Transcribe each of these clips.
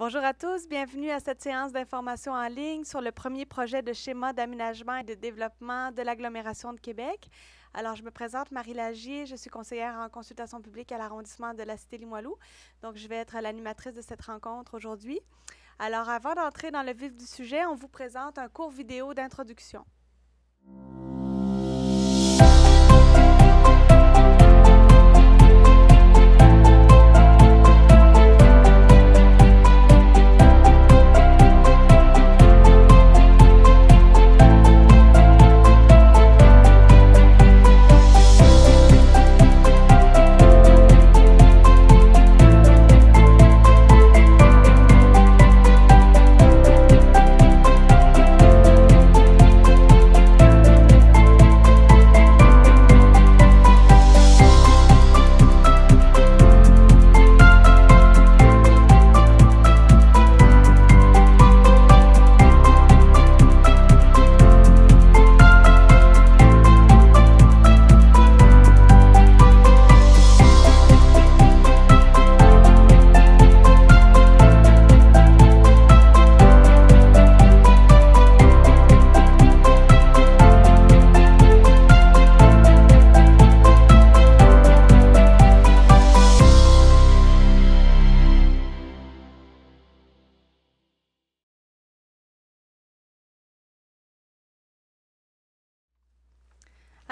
Bonjour à tous, bienvenue à cette séance d'information en ligne sur le premier projet de schéma d'aménagement et de développement de l'agglomération de Québec. Alors, je me présente, Marie Lagier, je suis conseillère en consultation publique à l'arrondissement de la Cité Limoilou. Donc, je vais être l'animatrice de cette rencontre aujourd'hui. Alors, avant d'entrer dans le vif du sujet, on vous présente un court vidéo d'introduction.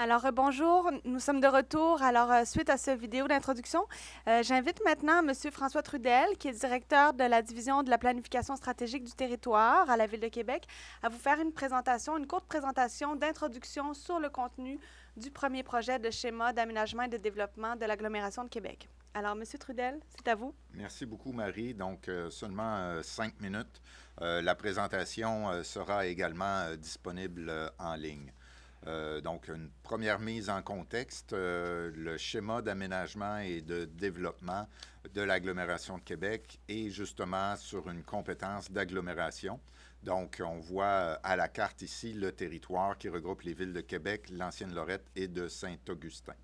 Alors, euh, bonjour, nous sommes de retour. Alors, euh, suite à cette vidéo d'introduction, euh, j'invite maintenant M. François Trudel, qui est directeur de la division de la planification stratégique du territoire à la Ville de Québec, à vous faire une présentation, une courte présentation d'introduction sur le contenu du premier projet de schéma d'aménagement et de développement de l'agglomération de Québec. Alors, M. Trudel, c'est à vous. Merci beaucoup, Marie. Donc, seulement cinq minutes. la présentation sera également disponible en ligne. Euh, donc, une première mise en contexte, euh, le schéma d'aménagement et de développement de l'agglomération de Québec est justement sur une compétence d'agglomération. Donc, on voit euh, à la carte ici le territoire qui regroupe les villes de Québec, l'Ancienne Lorette et de Saint-Augustin.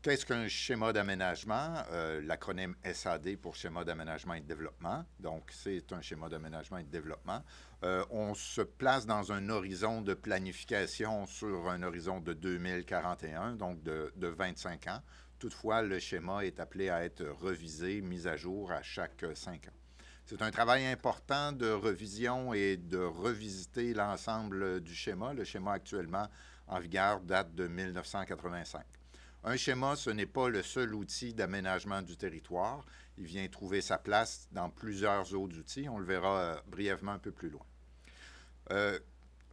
Qu'est-ce qu'un schéma d'aménagement? Euh, l'acronyme SAD pour schéma d'aménagement et de développement. Donc, c'est un schéma d'aménagement et de développement. Euh, on se place dans un horizon de planification sur un horizon de 2041, donc de, de 25 ans. Toutefois, le schéma est appelé à être revisé, mis à jour à chaque 5 euh, ans. C'est un travail important de revision et de revisiter l'ensemble du schéma. Le schéma actuellement en vigueur date de 1985. Un schéma, ce n'est pas le seul outil d'aménagement du territoire. Il vient trouver sa place dans plusieurs autres outils. On le verra euh, brièvement un peu plus loin. Euh,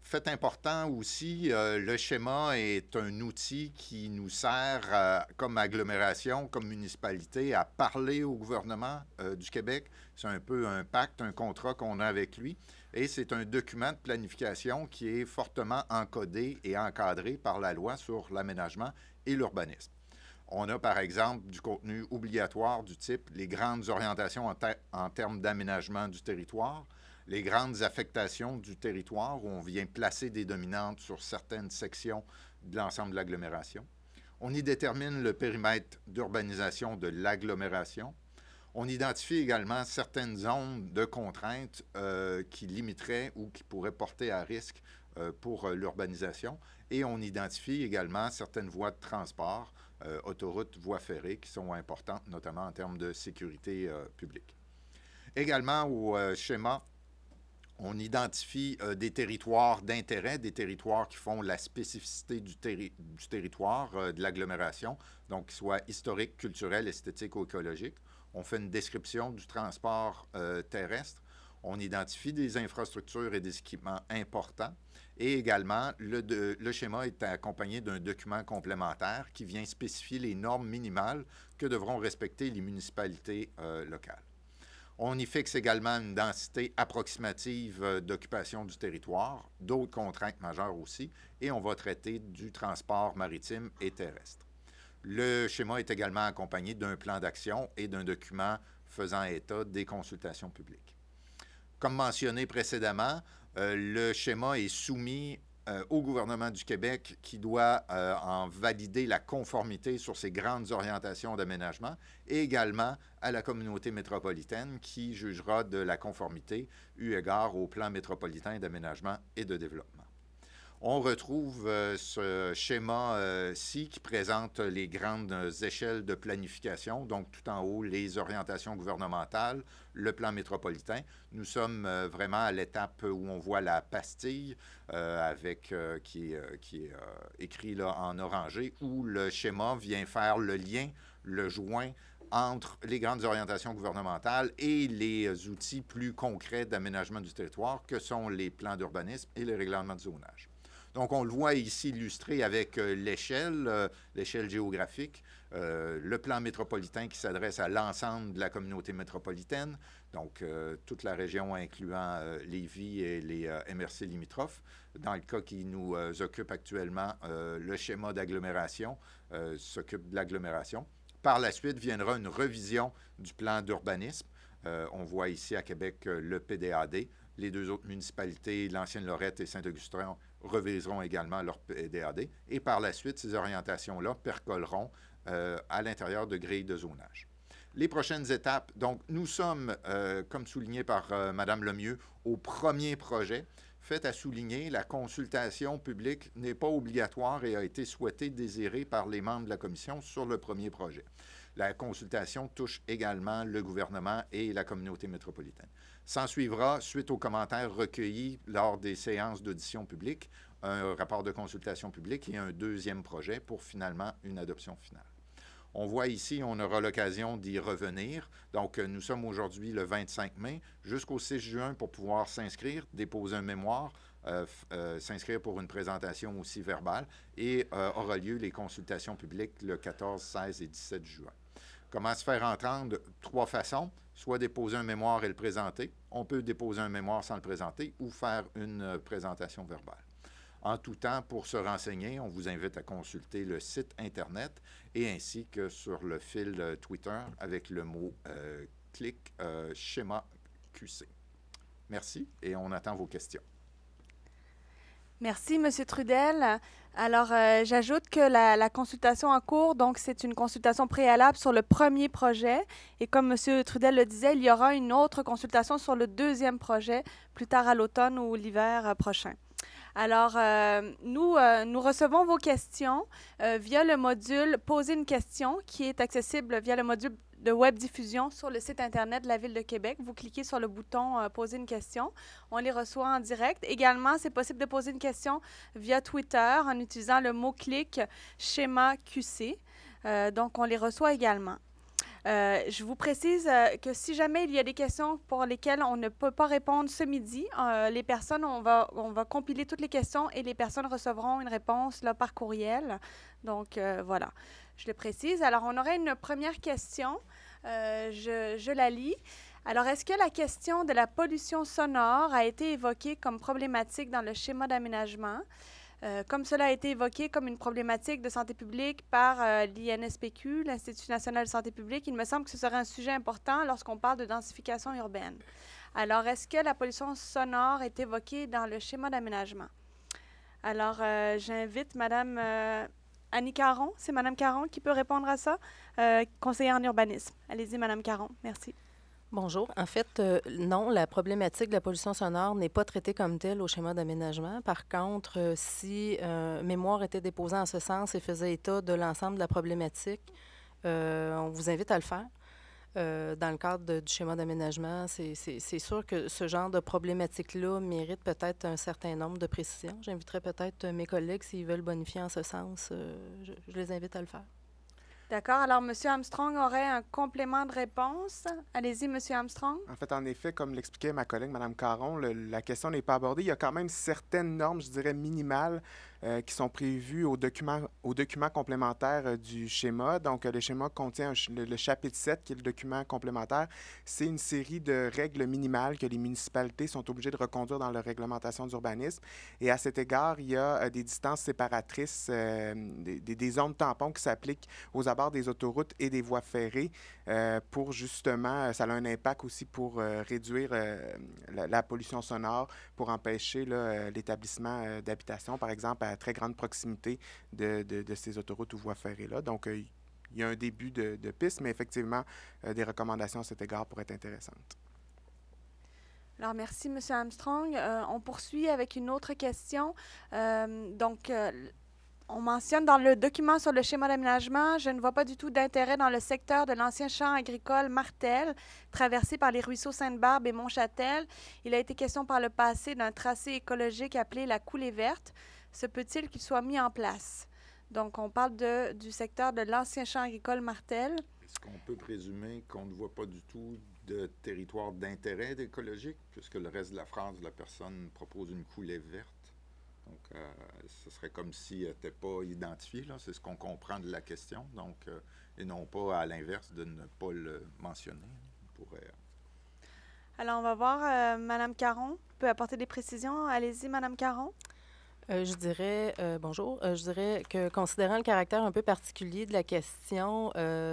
fait important aussi, euh, le schéma est un outil qui nous sert comme agglomération, comme municipalité, à parler au gouvernement du Québec. C'est un peu un pacte, un contrat qu'on a avec lui. Et c'est un document de planification qui est fortement encodé et encadré par la loi sur l'aménagement et l'urbanisme. On a par exemple du contenu obligatoire du type les grandes orientations en, termes d'aménagement du territoire, les grandes affectations du territoire où on vient placer des dominantes sur certaines sections de l'ensemble de l'agglomération. On y détermine le périmètre d'urbanisation de l'agglomération. On identifie également certaines zones de contraintes euh, qui limiteraient ou qui pourraient porter à risque euh, pour euh, l'urbanisation. Et on identifie également certaines voies de transport, euh, autoroutes, voies ferrées, qui sont importantes, notamment en termes de sécurité publique. Également au schéma on identifie des territoires d'intérêt, des territoires qui font la spécificité du, territoire, de l'agglomération, donc qu'ils soient historiques, culturels, esthétiques ou écologiques. On fait une description du transport terrestre. On identifie des infrastructures et des équipements importants. Et également, le, schéma est accompagné d'un document complémentaire qui vient spécifier les normes minimales que devront respecter les municipalités euh, locales. On y fixe également une densité approximative euh, d'occupation du territoire, d'autres contraintes majeures aussi, et on va traiter du transport maritime et terrestre. Le schéma est également accompagné d'un plan d'action et d'un document faisant état des consultations publiques. Comme mentionné précédemment, euh, le schéma est soumis euh, au gouvernement du Québec qui doit euh, en valider la conformité sur ses grandes orientations d'aménagement et également à la communauté métropolitaine qui jugera de la conformité eu égard au plan métropolitain d'aménagement et de développement on retrouve euh, ce schéma-ci euh, qui présente les grandes échelles de planification, donc tout en haut, les orientations gouvernementales, le plan métropolitain. Nous sommes euh, vraiment à l'étape où on voit la pastille avec, qui, est, qui est écrit là, en orangé, où le schéma vient faire le lien, le joint entre les grandes orientations gouvernementales et les outils plus concrets d'aménagement du territoire que sont les plans d'urbanisme et les règlements de zonage. Donc, on le voit ici illustré avec euh, l'échelle, euh, l'échelle géographique, euh, le plan métropolitain qui s'adresse à l'ensemble de la communauté métropolitaine, donc toute la région incluant les Lévis et les MRC limitrophes. Dans le cas qui nous occupe actuellement, le schéma d'agglomération s'occupe de l'agglomération. Par la suite viendra une revision du plan d'urbanisme. on voit ici à Québec le PDAD. Les deux autres municipalités, l'Ancienne Lorette et Saint-Augustin, reviseront également leur PDAD et par la suite, ces orientations-là percoleront euh, à l'intérieur de grilles de zonage. Les prochaines étapes, donc nous sommes, euh, comme souligné par euh, Madame Mme Lemieux, au premier projet. Fait à souligner, la consultation publique n'est pas obligatoire et a été souhaitée, désirée par les membres de la commission sur le premier projet. La consultation touche également le gouvernement et la communauté métropolitaine. S'en suite aux commentaires recueillis lors des séances d'audition publique, un rapport de consultation publique et un deuxième projet pour finalement une adoption finale. On voit ici, on aura l'occasion d'y revenir. Donc, euh, nous sommes aujourd'hui le 25 mai jusqu'au 6 juin pour pouvoir s'inscrire, déposer un mémoire, euh, euh, s'inscrire pour une présentation aussi verbale et aura lieu les consultations publiques le 14, 16 et 17 juin. Comment se faire entendre? Trois façons. Soit déposer un mémoire et le présenter. On peut déposer un mémoire sans le présenter ou faire une euh, présentation verbale. En tout temps, pour se renseigner, on vous invite à consulter le site Internet et ainsi que sur le fil euh, Twitter avec le mot euh, clic schéma QC. Merci et on attend vos questions. Merci, Monsieur Trudel. Alors, euh, j'ajoute que la, consultation en cours, donc, c'est une consultation préalable sur le premier projet. Et comme M. Trudel le disait, il y aura une autre consultation sur le deuxième projet plus tard à l'automne ou l'hiver euh, prochain. Alors, euh, nous, recevons vos questions via le module Poser une question qui est accessible via le module, de web diffusion sur le site Internet de la Ville de Québec. Vous cliquez sur le bouton euh, Poser une question. On les reçoit en direct. Également, c'est possible de poser une question via Twitter en utilisant le mot-clic schéma QC. Euh, donc, on les reçoit également. Euh, je vous précise que si jamais il y a des questions pour lesquelles on ne peut pas répondre ce midi, les personnes, on va, on va compiler toutes les questions et les personnes recevront une réponse là, par courriel. Donc voilà je le précise. Alors, on aurait une première question. Euh, je, la lis. Alors, est-ce que la question de la pollution sonore a été évoquée comme problématique dans le schéma d'aménagement, euh, comme cela a été évoqué comme une problématique de santé publique par euh, l'INSPQ, l'Institut national de santé publique? Il me semble que ce serait un sujet important lorsqu'on parle de densification urbaine. Alors, est-ce que la pollution sonore est évoquée dans le schéma d'aménagement? Alors, j'invite Madame... Annie Caron. C'est Madame Caron qui peut répondre à ça, euh, conseillère en urbanisme. Allez-y, Madame Caron. Merci. Bonjour. En fait, euh, non, la problématique de la pollution sonore n'est pas traitée comme telle au schéma d'aménagement. Par contre, euh, si mémoire était déposée en ce sens et faisait état de l'ensemble de la problématique, on vous invite à le faire. Euh, dans le cadre du schéma d'aménagement, c'est sûr que ce genre de problématique-là mérite peut-être un certain nombre de précisions. J'inviterai peut-être euh, mes collègues, s'ils veulent bonifier en ce sens, euh, je, les invite à le faire. D'accord. Alors, M. Armstrong aurait un complément de réponse. Allez-y, M. Armstrong. En fait, en effet, comme l'expliquait ma collègue, Mme Caron, la question n'est pas abordée. Il y a quand même certaines normes, je dirais, minimales euh, qui sont prévus au document, au document complémentaire euh, du schéma. Donc, euh, le schéma contient le, chapitre 7, qui est le document complémentaire. C'est une série de règles minimales que les municipalités sont obligées de reconduire dans leur réglementation d'urbanisme. Et à cet égard, il y a des distances séparatrices, des, des, zones tampons qui s'appliquent aux abords des autoroutes et des voies ferrées pour justement, ça a un impact aussi pour réduire la, la pollution sonore, pour empêcher l'établissement d'habitation, par exemple, à très grande proximité de, ces autoroutes ou voies ferrées-là. Donc, euh, il y a un début de, piste, mais effectivement, euh, des recommandations à cet égard pourraient être intéressantes. Alors, merci, M. Armstrong. Euh, on poursuit avec une autre question. donc, on mentionne dans le document sur le schéma d'aménagement, je ne vois pas du tout d'intérêt dans le secteur de l'ancien champ agricole Martel, traversé par les ruisseaux Sainte-Barbe et Montchâtel. Il a été question par le passé d'un tracé écologique appelé la coulée verte se peut-il qu'il soit mis en place. Donc, on parle du secteur de l'ancien champ agricole Martel. Est-ce qu'on peut présumer qu'on ne voit pas du tout de territoire d'intérêt écologique, puisque le reste de la France, la personne propose une coulée verte? Donc, euh, ce serait comme si n'était pas identifié. c'est ce qu'on comprend de la question, donc, euh, et non pas à l'inverse de ne pas le mentionner. pour Alors, on va voir, euh, Madame Caron peut apporter des précisions. Allez-y, Madame Caron. Euh, je dirais, euh, bonjour, euh, je dirais que considérant le caractère un peu particulier de la question,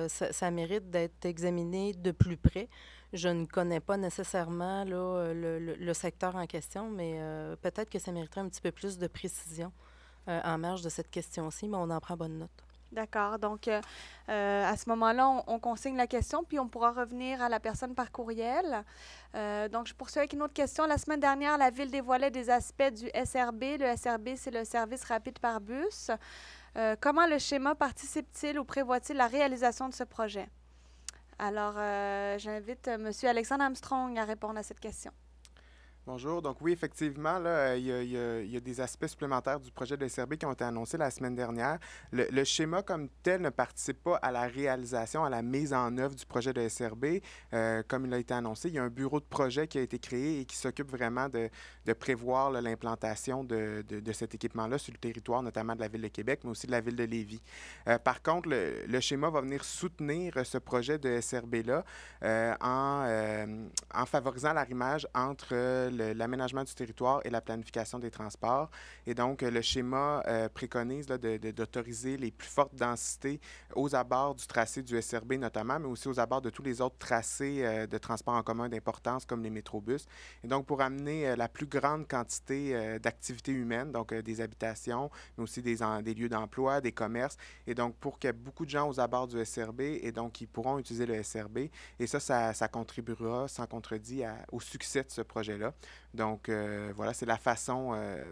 ça, mérite d'être examiné de plus près. Je ne connais pas nécessairement le, secteur en question, mais peut-être que ça mériterait un petit peu plus de précision en marge de cette question-ci, mais on en prend bonne note. D'accord. Donc, euh, euh, à ce moment-là, on, consigne la question, puis on pourra revenir à la personne par courriel. Euh, donc, je poursuis avec une autre question. La semaine dernière, la Ville dévoilait des aspects du SRB. Le SRB, c'est le service rapide par bus. comment le schéma participe-t-il ou prévoit-il la réalisation de ce projet? Alors, j'invite M. Alexandre Armstrong à répondre à cette question. Bonjour. Donc oui, effectivement, euh, il, y a, des aspects supplémentaires du projet de SRB qui ont été annoncés la semaine dernière. Le, schéma comme tel ne participe pas à la réalisation, à la mise en œuvre du projet de SRB. Euh, comme il a été annoncé, il y a un bureau de projet qui a été créé et qui s'occupe vraiment de, prévoir l'implantation de, cet équipement-là sur le territoire, notamment de la Ville de Québec, mais aussi de la Ville de Lévis. Euh, par contre, le, schéma va venir soutenir ce projet de SRB-là en, en, favorisant l'arrimage entre l'aménagement du territoire et la planification des transports. Et donc, euh, le schéma euh, préconise d'autoriser les plus fortes densités aux abords du tracé du SRB notamment, mais aussi aux abords de tous les autres tracés euh, de transport en commun d'importance comme les métrobus. Et donc, pour amener la plus grande quantité d'activités humaines, donc des habitations, mais aussi des, des lieux d'emploi, des commerces. Et donc, pour qu'il y ait beaucoup de gens aux abords du SRB et donc ils pourront utiliser le SRB. Et ça, ça, contribuera sans contredit au succès de ce projet-là. Donc, euh, voilà, c'est la façon euh,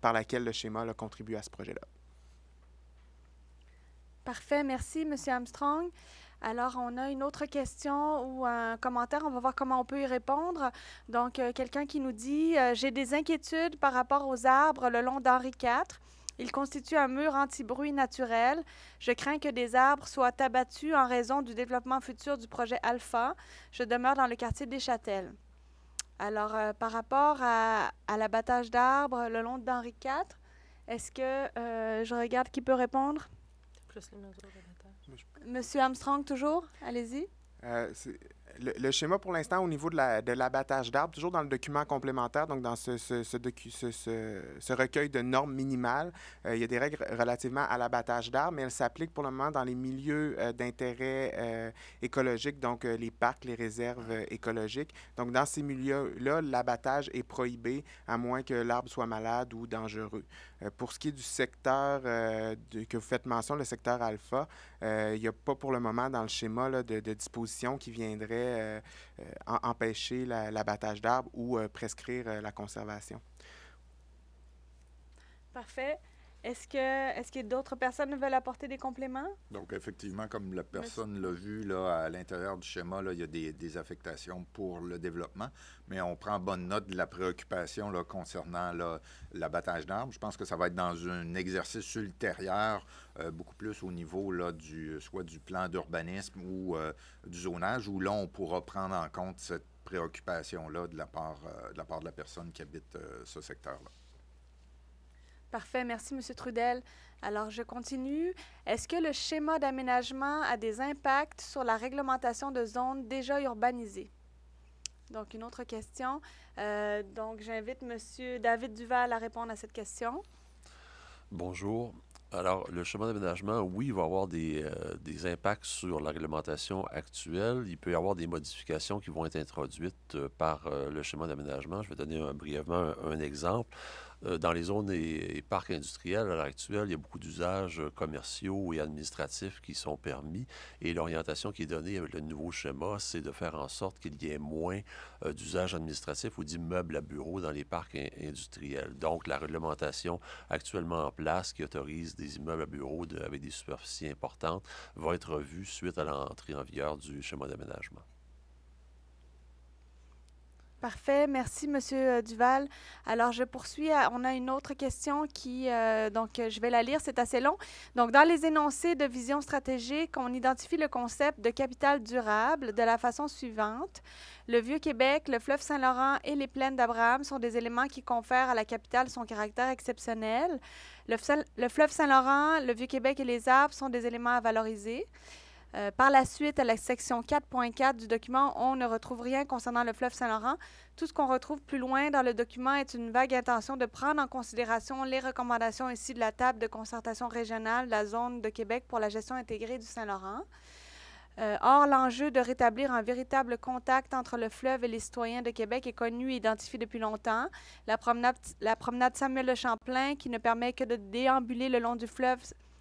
par laquelle le schéma contribue à ce projet-là. Parfait, merci, M. Armstrong. Alors, on a une autre question ou un commentaire. On va voir comment on peut y répondre. Donc, euh, quelqu'un qui nous dit J'ai des inquiétudes par rapport aux arbres le long d'Henri IV. Ils constituent un mur anti-bruit naturel. Je crains que des arbres soient abattus en raison du développement futur du projet Alpha. Je demeure dans le quartier des Châtels. Alors, euh, par rapport à, l'abattage d'arbres le long d'Henri IV, est-ce que euh, je regarde qui peut répondre Monsieur Armstrong, toujours Allez-y. Euh, le, schéma pour l'instant au niveau de l'abattage d'arbres, toujours dans le document complémentaire, donc dans ce, recueil de normes minimales, euh, il y a des règles relativement à l'abattage d'arbres, mais elles s'appliquent pour le moment dans les milieux euh, d'intérêt euh, écologique, donc les parcs, les réserves écologiques. Donc dans ces milieux-là, l'abattage est prohibé à moins que l'arbre soit malade ou dangereux. Euh, pour ce qui est du secteur euh, que vous faites mention, le secteur alpha, euh, il n'y a pas pour le moment dans le schéma de, disposition qui viendrait empêcher l'abattage d'arbres ou prescrire la conservation. Parfait. Est-ce que, est d'autres personnes veulent apporter des compléments? Donc, effectivement, comme la personne l'a vu là, à l'intérieur du schéma, là, il y a des, affectations pour le développement, mais on prend bonne note de la préoccupation là, concernant l'abattage d'arbres. Je pense que ça va être dans un exercice ultérieur, euh, beaucoup plus au niveau là, du, soit du plan d'urbanisme ou euh, du zonage, où là, on pourra prendre en compte cette préoccupation-là de, la part, euh, de la part de la personne qui habite ce secteur-là. Parfait, merci M. Trudel. Alors, je continue. Est-ce que le schéma d'aménagement a des impacts sur la réglementation de zones déjà urbanisées? Donc, une autre question. Euh, donc, j'invite M. David Duval à répondre à cette question. Bonjour. Alors, le schéma d'aménagement, oui, il va avoir des, euh, impacts sur la réglementation actuelle. Il peut y avoir des modifications qui vont être introduites euh, par le schéma d'aménagement. Je vais donner brièvement un exemple. Euh, dans les zones et, parcs industriels, à l'heure actuelle, il y a beaucoup d'usages euh, commerciaux et administratifs qui sont permis. Et l'orientation qui est donnée avec le nouveau schéma, c'est de faire en sorte qu'il y ait moins euh, d'usages administratifs ou d'immeubles à bureaux dans les parcs industriels. Donc, la réglementation actuellement en place qui autorise des immeubles à bureaux avec des superficies importantes va être revue suite à l'entrée en vigueur du schéma d'aménagement. Parfait, merci Monsieur euh, Duval. Alors je poursuis. on a une autre question qui, euh, donc euh, je vais la lire, c'est assez long. Donc dans les énoncés de vision stratégique, on identifie le concept de capital durable de la façon suivante. Le vieux Québec, le fleuve Saint-Laurent et les plaines d'Abraham sont des éléments qui confèrent à la capitale son caractère exceptionnel. le fleuve Saint-Laurent, le vieux Québec et les arbres sont des éléments à valoriser. Euh, par la suite, à la section 4.4 du document, on ne retrouve rien concernant le fleuve Saint-Laurent. Tout ce qu'on retrouve plus loin dans le document est une vague intention de prendre en considération les recommandations ici de la table de concertation régionale de la zone de Québec pour la gestion intégrée du Saint-Laurent. Euh, or, l'enjeu de rétablir un véritable contact entre le fleuve et les citoyens de Québec est connu et identifié depuis longtemps. La promenade, la promenade Samuel le Champlain, qui ne permet que de déambuler le long du fleuve,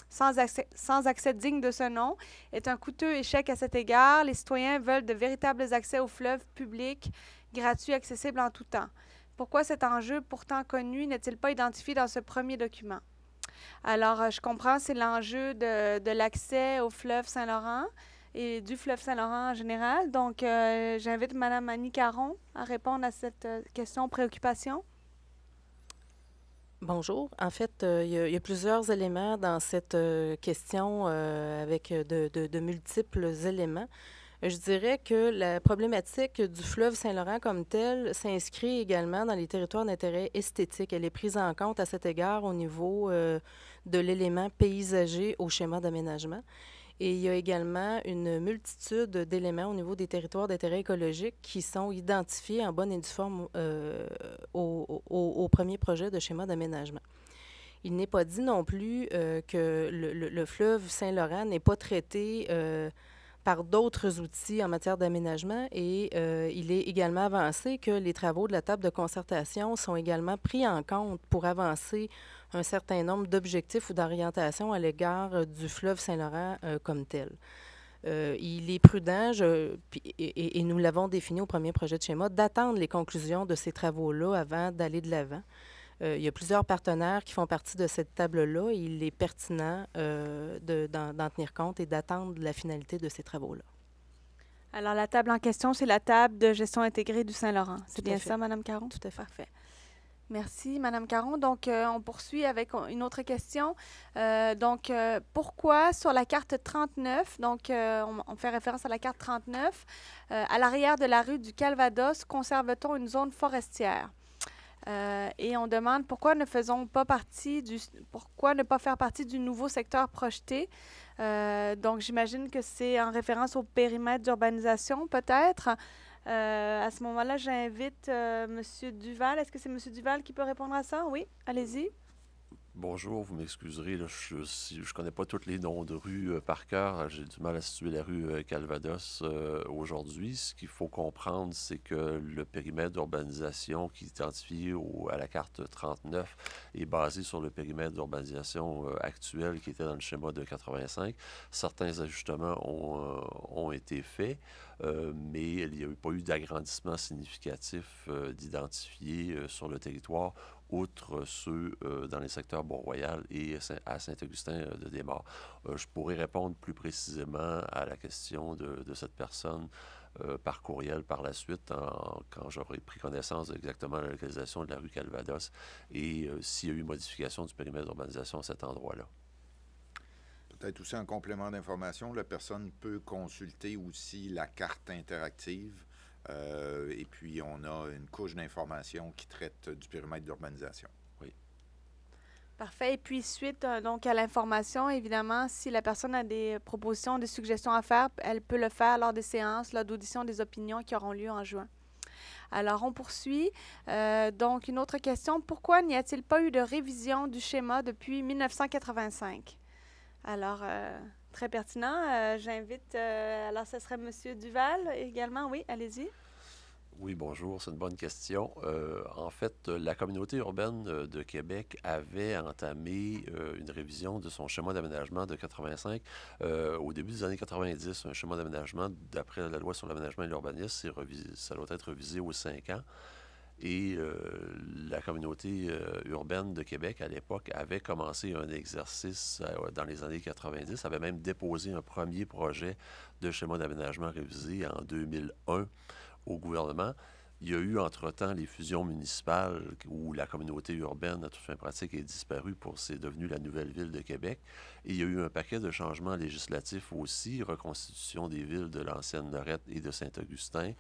sans accès, sans accès digne de ce nom, est un coûteux échec à cet égard. Les citoyens veulent de véritables accès au fleuve public, gratuit, accessible en tout temps. Pourquoi cet enjeu, pourtant connu, n'est-il pas identifié dans ce premier document? Alors, euh, je comprends, c'est l'enjeu de, l'accès au fleuve Saint-Laurent et du fleuve Saint-Laurent en général. Donc, euh, j'invite Mme Annie Caron à répondre à cette euh, question, préoccupation. Bonjour. En fait, euh, il, y a, plusieurs éléments dans cette euh, question euh, avec de, multiples éléments. Je dirais que la problématique du fleuve Saint-Laurent comme tel s'inscrit également dans les territoires d'intérêt esthétique. Elle est prise en compte à cet égard au niveau de l'élément paysager au schéma d'aménagement. Et il y a également une multitude d'éléments au niveau des territoires d'intérêt écologique qui sont identifiés en bonne et due forme euh, au, premier projet de schéma d'aménagement. Il n'est pas dit non plus euh, que le, fleuve Saint-Laurent n'est pas traité euh, par d'autres outils en matière d'aménagement et il est également avancé que les travaux de la table de concertation sont également pris en compte pour avancer un certain nombre d'objectifs ou d'orientations à l'égard euh, du fleuve Saint-Laurent euh, comme tel. Euh, il est prudent, et, nous l'avons défini au premier projet de schéma, d'attendre les conclusions de ces travaux-là avant d'aller de l'avant. il y a plusieurs partenaires qui font partie de cette table-là. Il est pertinent d'en tenir compte et d'attendre la finalité de ces travaux-là. Alors, la table en question, c'est la table de gestion intégrée du Saint-Laurent. C'est bien ça, Madame Caron? Tout à fait. Parfait. Merci, Madame Caron. Donc, euh, on poursuit avec une autre question. Euh, donc, euh, pourquoi sur la carte 39, donc on, fait référence à la carte 39, à l'arrière de la rue du Calvados, conserve-t-on une zone forestière? et on demande pourquoi ne faisons pas partie du pourquoi ne pas faire partie du nouveau secteur projeté. donc j'imagine que c'est en référence au périmètre d'urbanisation peut-être. Euh, à ce moment-là, j'invite euh, Monsieur Duval. Est-ce que c'est Monsieur Duval qui peut répondre à ça? Oui, allez-y. Bonjour, vous m'excuserez, je ne connais pas tous les noms de rues euh, par cœur. Euh, j'ai du mal à situer la rue euh, Calvados aujourd'hui. Ce qu'il faut comprendre, c'est que le périmètre d'urbanisation qui est identifié à la carte 39 est basé sur le périmètre d'urbanisation actuel qui était dans le schéma de 85. Certains ajustements ont, été faits, mais il n'y a pas eu d'agrandissement significatif d'identifié sur le territoire outre ceux euh, dans les secteurs Bourg-Royal et à saint augustin euh, de morts euh, je pourrais répondre plus précisément à la question de, cette personne par courriel par la suite, quand j'aurai pris connaissance exactement la localisation de la rue Calvados et s'il y a eu modification du périmètre d'urbanisation à cet endroit-là. Peut-être aussi un complément d'information, la personne peut consulter aussi la carte interactive euh, et puis, on a une couche d'information qui traite du périmètre d'urbanisation. Oui. Parfait. Et puis, suite euh, donc à l'information, évidemment, si la personne a des propositions, des suggestions à faire, elle peut le faire lors des séances, lors d'audition des opinions qui auront lieu en juin. Alors, on poursuit. Euh, donc, une autre question. Pourquoi n'y a-t-il pas eu de révision du schéma depuis 1985? Alors, très pertinent. Euh, j'invite, euh, alors ce serait M. Duval également, oui, allez-y. Oui, bonjour, c'est une bonne question. Euh, en fait, la communauté urbaine de Québec avait entamé une révision de son schéma d'aménagement de 85 au début des années 90. Un schéma d'aménagement, d'après la loi sur l'aménagement et l'urbanisme, ça doit être revisé aux cinq ans. Et euh, la communauté euh, urbaine de Québec, à l'époque, avait commencé un exercice euh, dans les années 90, avait même déposé un premier projet de schéma d'aménagement révisé en 2001 au gouvernement. Il y a eu entre-temps les fusions municipales où la communauté urbaine, à tout fin pratique, est disparue pour c'est devenue la nouvelle ville de Québec. Et il y a eu un paquet de changements législatifs aussi, reconstitution des villes de l'ancienne Lorette et de Saint-Augustin,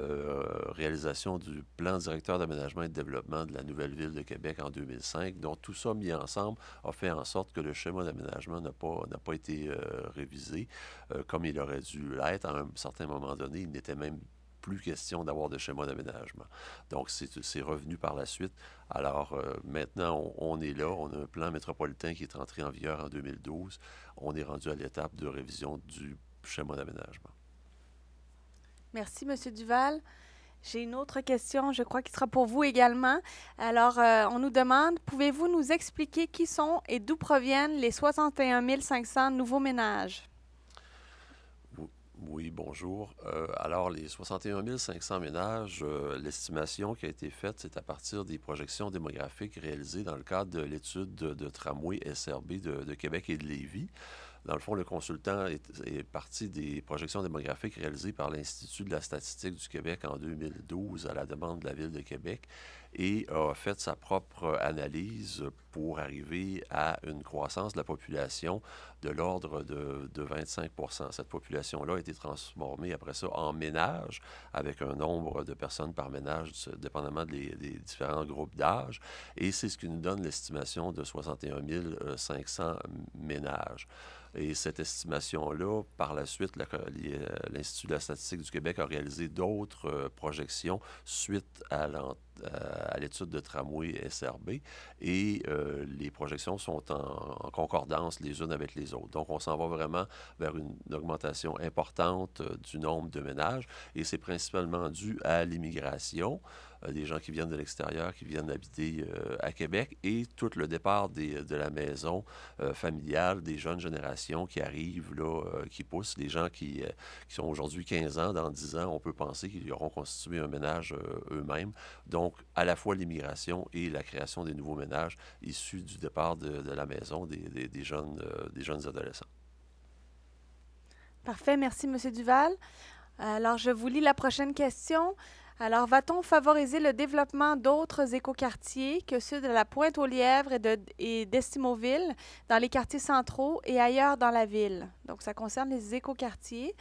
euh, réalisation du plan directeur d'aménagement et de développement de la nouvelle ville de Québec en 2005. Donc, tout ça mis ensemble a fait en sorte que le schéma d'aménagement n'a pas, pas été euh, révisé euh, comme il aurait dû l'être. À un certain moment donné, il n'était même plus question d'avoir de schéma d'aménagement. Donc, c'est revenu par la suite. Alors, maintenant, on, on, est là. On a un plan métropolitain qui est entré en vigueur en 2012. On est rendu à l'étape de révision du schéma d'aménagement. Merci, M. Duval. J'ai une autre question, je crois, qu'il sera pour vous également. Alors, euh, on nous demande, pouvez-vous nous expliquer qui sont et d'où proviennent les 61 500 nouveaux ménages? Oui, bonjour. Euh, alors, les 61 500 ménages, euh, l'estimation qui a été faite, c'est à partir des projections démographiques réalisées dans le cadre de l'étude de, tramway SRB de, de Québec et de Lévis. Dans le fond, le consultant est, parti des projections démographiques réalisées par l'Institut de la statistique du Québec en 2012 à la demande de la Ville de Québec et a fait sa propre analyse pour arriver à une croissance de la population de l'ordre de, 25 Cette population-là a été transformée après ça en ménage, avec un nombre de personnes par ménage, dépendamment des, des différents groupes d'âge, et c'est ce qui nous donne l'estimation de 61 500 ménages. Et cette estimation-là, par la suite, l'Institut de la statistique du Québec a réalisé d'autres euh, projections suite à l'entrée euh, à l'étude de tramway SRB et euh, les projections sont en, concordance les unes avec les autres. Donc, on s'en va vraiment vers une augmentation importante euh, du nombre de ménages et c'est principalement dû à l'immigration. Euh, des gens qui viennent de l'extérieur, qui viennent d'habiter euh, à Québec, et tout le départ euh, de la maison familiale des jeunes générations qui arrivent, là, qui poussent. des gens qui, qui sont aujourd'hui 15 ans, dans 10 ans, on peut penser qu'ils auront constitué un ménage eux-mêmes. Donc, à la fois l'immigration et la création des nouveaux ménages issus du départ de, la maison des, des, jeunes, des jeunes adolescents. Parfait, merci M. Duval. Alors, je vous lis la prochaine question. Alors, va-t-on favoriser le développement d'autres écoquartiers que ceux de la Pointe-aux-Lièvres et d'Estimauville dans les quartiers centraux et ailleurs dans la ville? Donc, ça concerne les écoquartiers.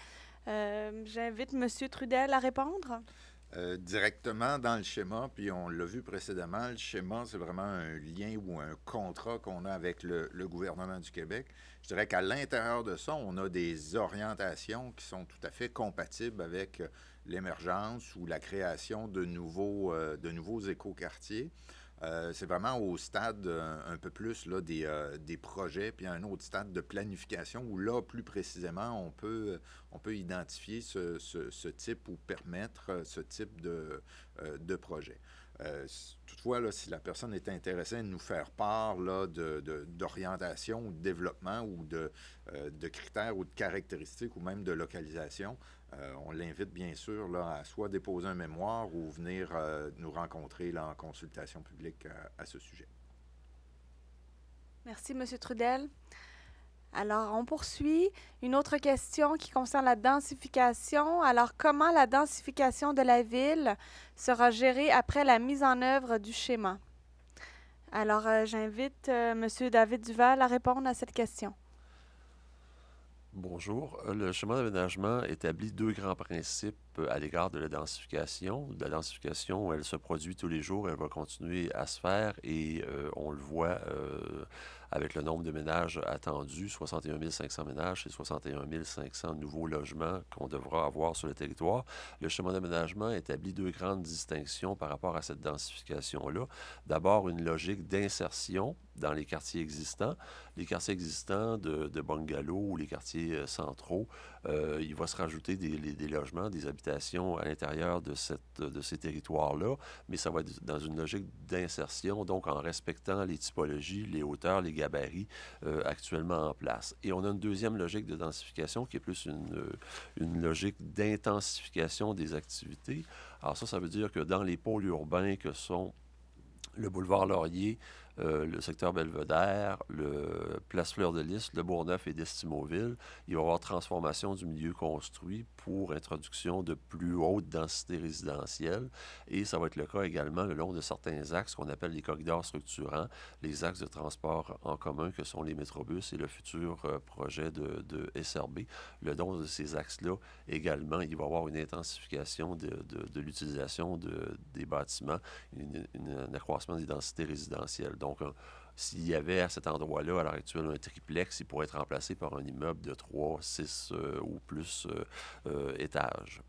Euh, j'invite M. Trudel à répondre. Euh, directement dans le schéma, puis on l'a vu précédemment, le schéma, c'est vraiment un lien ou un contrat qu'on a avec le, gouvernement du Québec. Je dirais qu'à l'intérieur de ça, on a des orientations qui sont tout à fait compatibles avec euh, l'émergence ou la création de nouveaux, euh, nouveaux écoquartiers. quartiers euh, c'est vraiment au stade euh, un peu plus euh, des, projets, puis un autre stade de planification où là, plus précisément, on peut, identifier ce, type ou permettre ce type de, de projet. Euh, toutefois, là, si la personne est intéressée à nous faire part là, d'orientation de, ou de développement ou de, euh, de, critères ou de caractéristiques ou même de localisation, euh, on l'invite bien sûr là, à soit déposer un mémoire ou venir nous rencontrer là, en consultation publique à ce sujet. Merci, M. Trudel. Alors, on poursuit. Une autre question qui concerne la densification. Alors, comment la densification de la ville sera gérée après la mise en œuvre du schéma? Alors, euh, j'invite euh, M. David Duval à répondre à cette question. Bonjour. Euh, le schéma d'aménagement établit deux grands principes à l'égard de la densification. La densification, elle se produit tous les jours, elle va continuer à se faire et euh, on le voit euh, avec le nombre de ménages attendus, 61 500 ménages et 61 500 nouveaux logements qu'on devra avoir sur le territoire. Le schéma d'aménagement établit deux grandes distinctions par rapport à cette densification-là. D'abord, une logique d'insertion dans les quartiers existants. Les quartiers existants de, de bungalows ou les quartiers euh, centraux, il va se rajouter des, des logements, des habitants à l'intérieur de, cette, de ces territoires-là, mais ça va être dans une logique d'insertion, donc en respectant les typologies, les hauteurs, les gabarits euh, actuellement en place. Et on a une deuxième logique de densification qui est plus euh, une logique d'intensification des activités. Alors ça, ça veut dire que dans les pôles urbains que sont le boulevard Laurier, euh, le secteur Belvedere, le Place Fleur de Lys, le Bourgneuf et d'Estimauville. Il va y avoir transformation du milieu construit pour introduction de plus haute densité résidentielle. Et ça va être le cas également le long de certains axes qu'on appelle les corridors structurants, les axes de transport en commun que sont les métrobus et le futur euh, projet de, SRB. Le don de ces axes-là également, il va y avoir une intensification de, de l'utilisation des bâtiments, une, un accroissement des densités résidentielles. Donc, euh, s'il y avait à cet endroit-là, à l'heure actuelle, un triplex, il pourrait être remplacé par un immeuble de 3, 6 euh, ou plus euh, étages.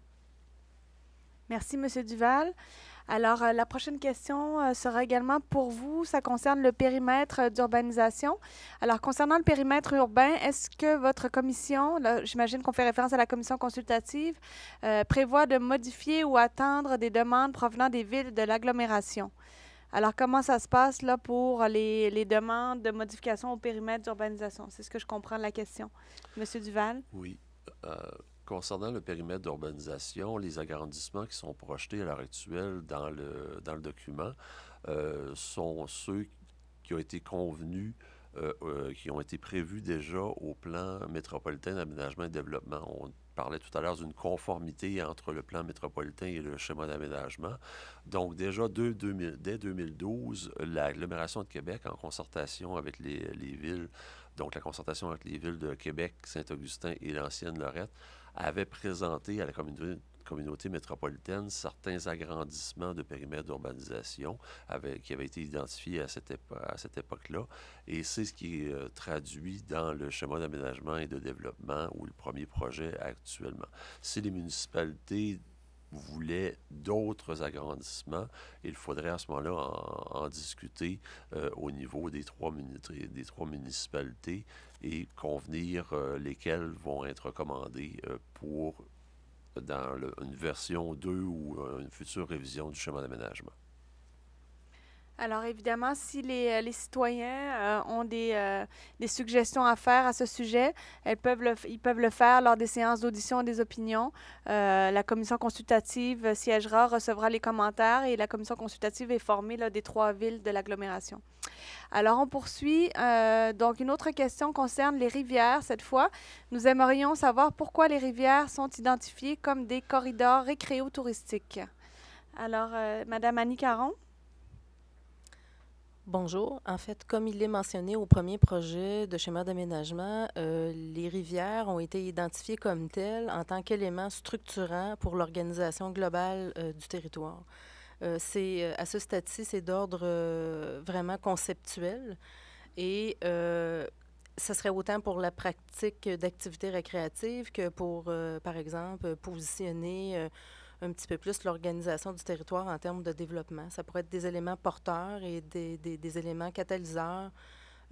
Merci, M. Duval. Alors, la prochaine question sera également pour vous. Ça concerne le périmètre d'urbanisation. Alors, concernant le périmètre urbain, est-ce que votre commission, j'imagine qu'on fait référence à la commission consultative, prévoit de modifier ou attendre des demandes provenant des villes de l'agglomération? Alors, comment ça se passe là pour les, les demandes de modification au périmètre d'urbanisation? C'est ce que je comprends de la question. Monsieur Duval? Oui. Euh, concernant le périmètre d'urbanisation, les agrandissements qui sont projetés à l'heure actuelle dans le, dans le document euh, sont ceux qui ont été convenus euh, qui ont été prévus déjà au plan métropolitain d'aménagement et développement parlais tout à l'heure d'une conformité entre le plan métropolitain et le schéma d'aménagement. Donc déjà dès 2012, l'agglomération de Québec, en concertation avec les, les villes, donc la concertation avec les villes de Québec, Saint-Augustin et l'ancienne Lorette, avait présenté à la communauté communautés métropolitaines certains agrandissements de périmètre d'urbanisation qui avaient été identifiés à cette, à cette époque-là. Et c'est ce qui est euh, traduit dans le schéma d'aménagement et de développement ou le premier projet actuellement. Si les municipalités voulaient d'autres agrandissements, il faudrait à ce moment-là en, discuter euh, au niveau des trois, des trois municipalités et convenir lesquels lesquelles vont être recommandées euh, pour dans une version 2 ou euh, une future révision du chemin d'aménagement. Alors évidemment, si les, euh, citoyens euh, ont euh, des, suggestions à faire à ce sujet, ils peuvent le faire lors des séances d'audition des opinions. la commission consultative siégera, recevra les commentaires et la commission consultative est formée des trois villes de l'agglomération. Alors on poursuit. donc une autre question concerne les rivières cette fois. Nous aimerions savoir pourquoi les rivières sont identifiées comme des corridors récréo-touristiques. Alors, Madame Annie Caron. Bonjour. En fait, comme il est mentionné au premier projet de schéma d'aménagement, euh, les rivières ont été identifiées comme telles en tant qu'éléments structurants pour l'organisation globale euh, du territoire. Euh, c'est, à ce stade-ci, c'est d'ordre vraiment conceptuel et ce serait autant pour la pratique d'activités récréatives que pour, par exemple, positionner un petit peu plus l'organisation du territoire en termes de développement. Ça pourrait être des éléments porteurs et des, des, éléments catalyseurs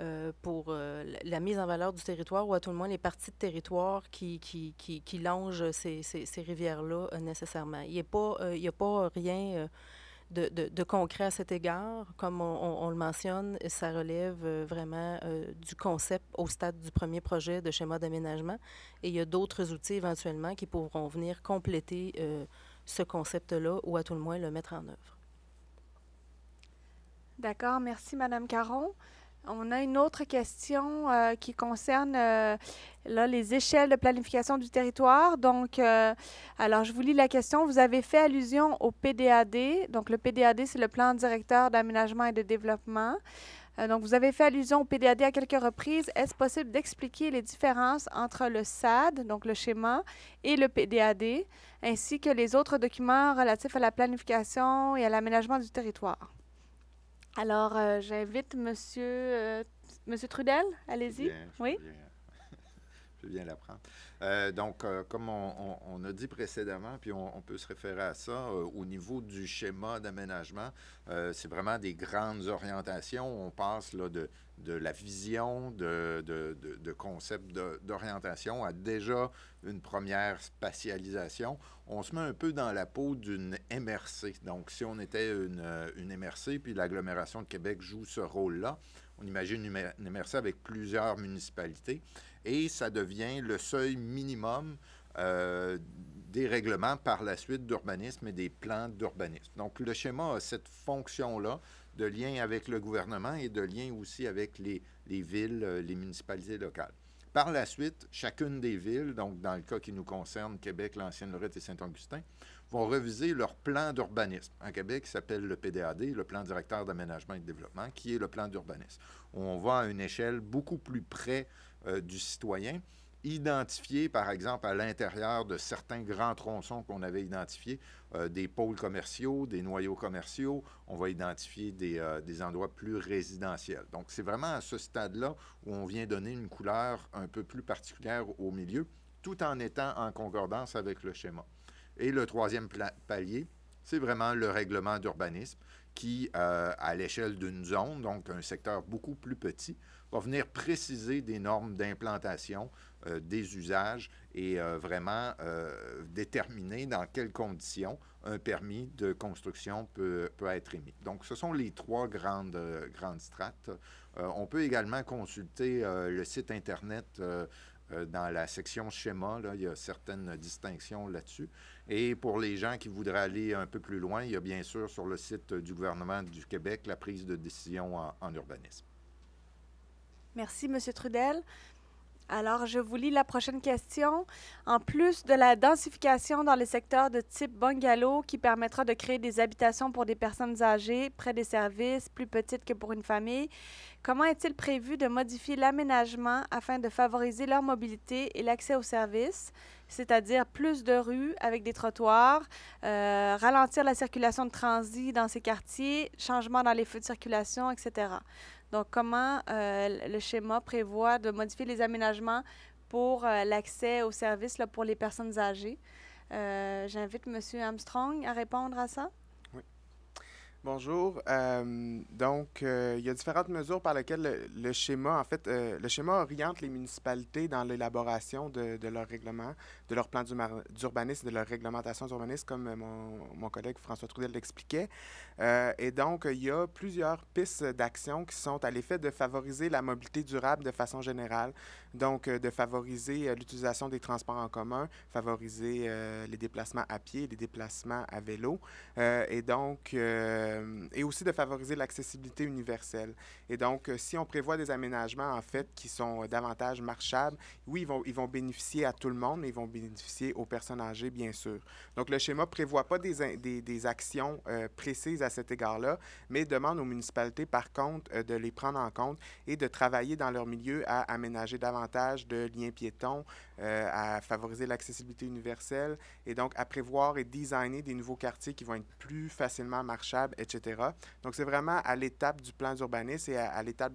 euh, pour euh, la mise en valeur du territoire ou à tout le moins les parties de territoire qui, qui, qui, qui longent ces, ces, ces rivières-là euh, nécessairement. Il n'y a, pas, il a pas rien de, de, concret à cet égard. Comme on, on le mentionne, ça relève vraiment du concept au stade du premier projet de schéma d'aménagement et il y a d'autres outils éventuellement qui pourront venir compléter ce concept-là ou à tout le moins le mettre en œuvre. D'accord, merci Madame Caron. On a une autre question euh, qui concerne euh, là, les échelles de planification du territoire. Donc, euh, alors, je vous lis la question. Vous avez fait allusion au PDAD. Donc, le PDAD, c'est le plan directeur d'aménagement et de développement. donc, vous avez fait allusion au PDAD à quelques reprises. Est-ce possible d'expliquer les différences entre le SAD, donc le schéma, et le PDAD? ainsi que les autres documents relatifs à la planification et à l'aménagement du territoire. Alors, euh, j'invite Monsieur, euh, monsieur Trudel, allez-y. Oui je viens l'apprendre. Euh, donc, euh, comme on, a dit précédemment, puis on, peut se référer à ça, euh, au niveau du schéma d'aménagement, c'est vraiment des grandes orientations. On passe là, de, de la vision, de, de, de, de concept d'orientation à déjà une première spatialisation. On se met un peu dans la peau d'une MRC. Donc, si on était une, une MRC, puis l'agglomération de Québec joue ce rôle-là, on imagine une MRC avec plusieurs municipalités et ça devient le seuil minimum euh, des règlements par la suite d'urbanisme et des plans d'urbanisme. Donc, le schéma a cette fonction-là de lien avec le gouvernement et de lien aussi avec les, villes, euh, les municipalités locales. Par la suite, chacune des villes, donc dans le cas qui nous concerne, Québec, l'Ancienne Lorette et Saint-Augustin, vont reviser leur plan d'urbanisme. En Québec, ça s'appelle le PDAD, le plan directeur d'aménagement et de développement, qui est le plan d'urbanisme. On va à une échelle beaucoup plus près euh, du citoyen, identifier, par exemple, à l'intérieur de certains grands tronçons qu'on avait identifiés, euh, des pôles commerciaux, des noyaux commerciaux, on va identifier euh, des endroits plus résidentiels. Donc, c'est vraiment à ce stade-là où on vient donner une couleur un peu plus particulière au milieu, tout en étant en concordance avec le schéma. Et le troisième palier, c'est vraiment le règlement d'urbanisme qui, euh, à l'échelle d'une zone, donc un secteur beaucoup plus petit, va venir préciser des normes d'implantation, euh, des usages et euh, vraiment déterminer dans quelles conditions un permis de construction peut, peut, être émis. Donc, ce sont les trois grandes, grandes strates. on peut également consulter le site Internet euh, dans la section schéma, là, il y a certaines distinctions là-dessus. Et pour les gens qui voudraient aller un peu plus loin, il y a bien sûr sur le site du gouvernement du Québec la prise de décision en, en urbanisme. Merci, M. Trudel. Alors, je vous lis la prochaine question. En plus de la densification dans les secteurs de type bungalow qui permettra de créer des habitations pour des personnes âgées près des services, plus petites que pour une famille, comment est-il prévu de modifier l'aménagement afin de favoriser leur mobilité et l'accès aux services, c'est-à-dire plus de rues avec des trottoirs, euh, ralentir la circulation de transit dans ces quartiers, changement dans les feux de circulation, etc. Donc, comment euh, le schéma prévoit de modifier les aménagements pour euh, l'accès aux services pour les personnes âgées? Euh, j'invite M. Armstrong à répondre à ça. Bonjour. Euh, donc, euh, il y a différentes mesures par lesquelles le, schéma, en fait, euh, le schéma oriente les municipalités dans l'élaboration de, leur règlement, de leur plan d'urbanisme, de leur réglementation d'urbanisme, comme mon, mon, collègue François Trudel l'expliquait. et donc, il y a plusieurs pistes d'action qui sont à l'effet de favoriser la mobilité durable de façon générale, donc, euh, de favoriser euh, l'utilisation des transports en commun, favoriser euh, les déplacements à pied, les déplacements à vélo, et donc, et aussi de favoriser l'accessibilité universelle. Et donc, si on prévoit des aménagements, en fait, qui sont davantage marchables, oui, ils vont, ils vont bénéficier à tout le monde, mais ils vont bénéficier aux personnes âgées, bien sûr. Donc, le schéma prévoit pas des, des, des actions précises à cet égard-là, mais demande aux municipalités, par contre, de les prendre en compte et de travailler dans leur milieu à aménager davantage de liens piétons, euh, à favoriser l'accessibilité universelle et donc à prévoir et designer des nouveaux quartiers qui vont être plus facilement marchables, etc. Donc, c'est vraiment à l'étape du plan d'urbanisme et à, l'étape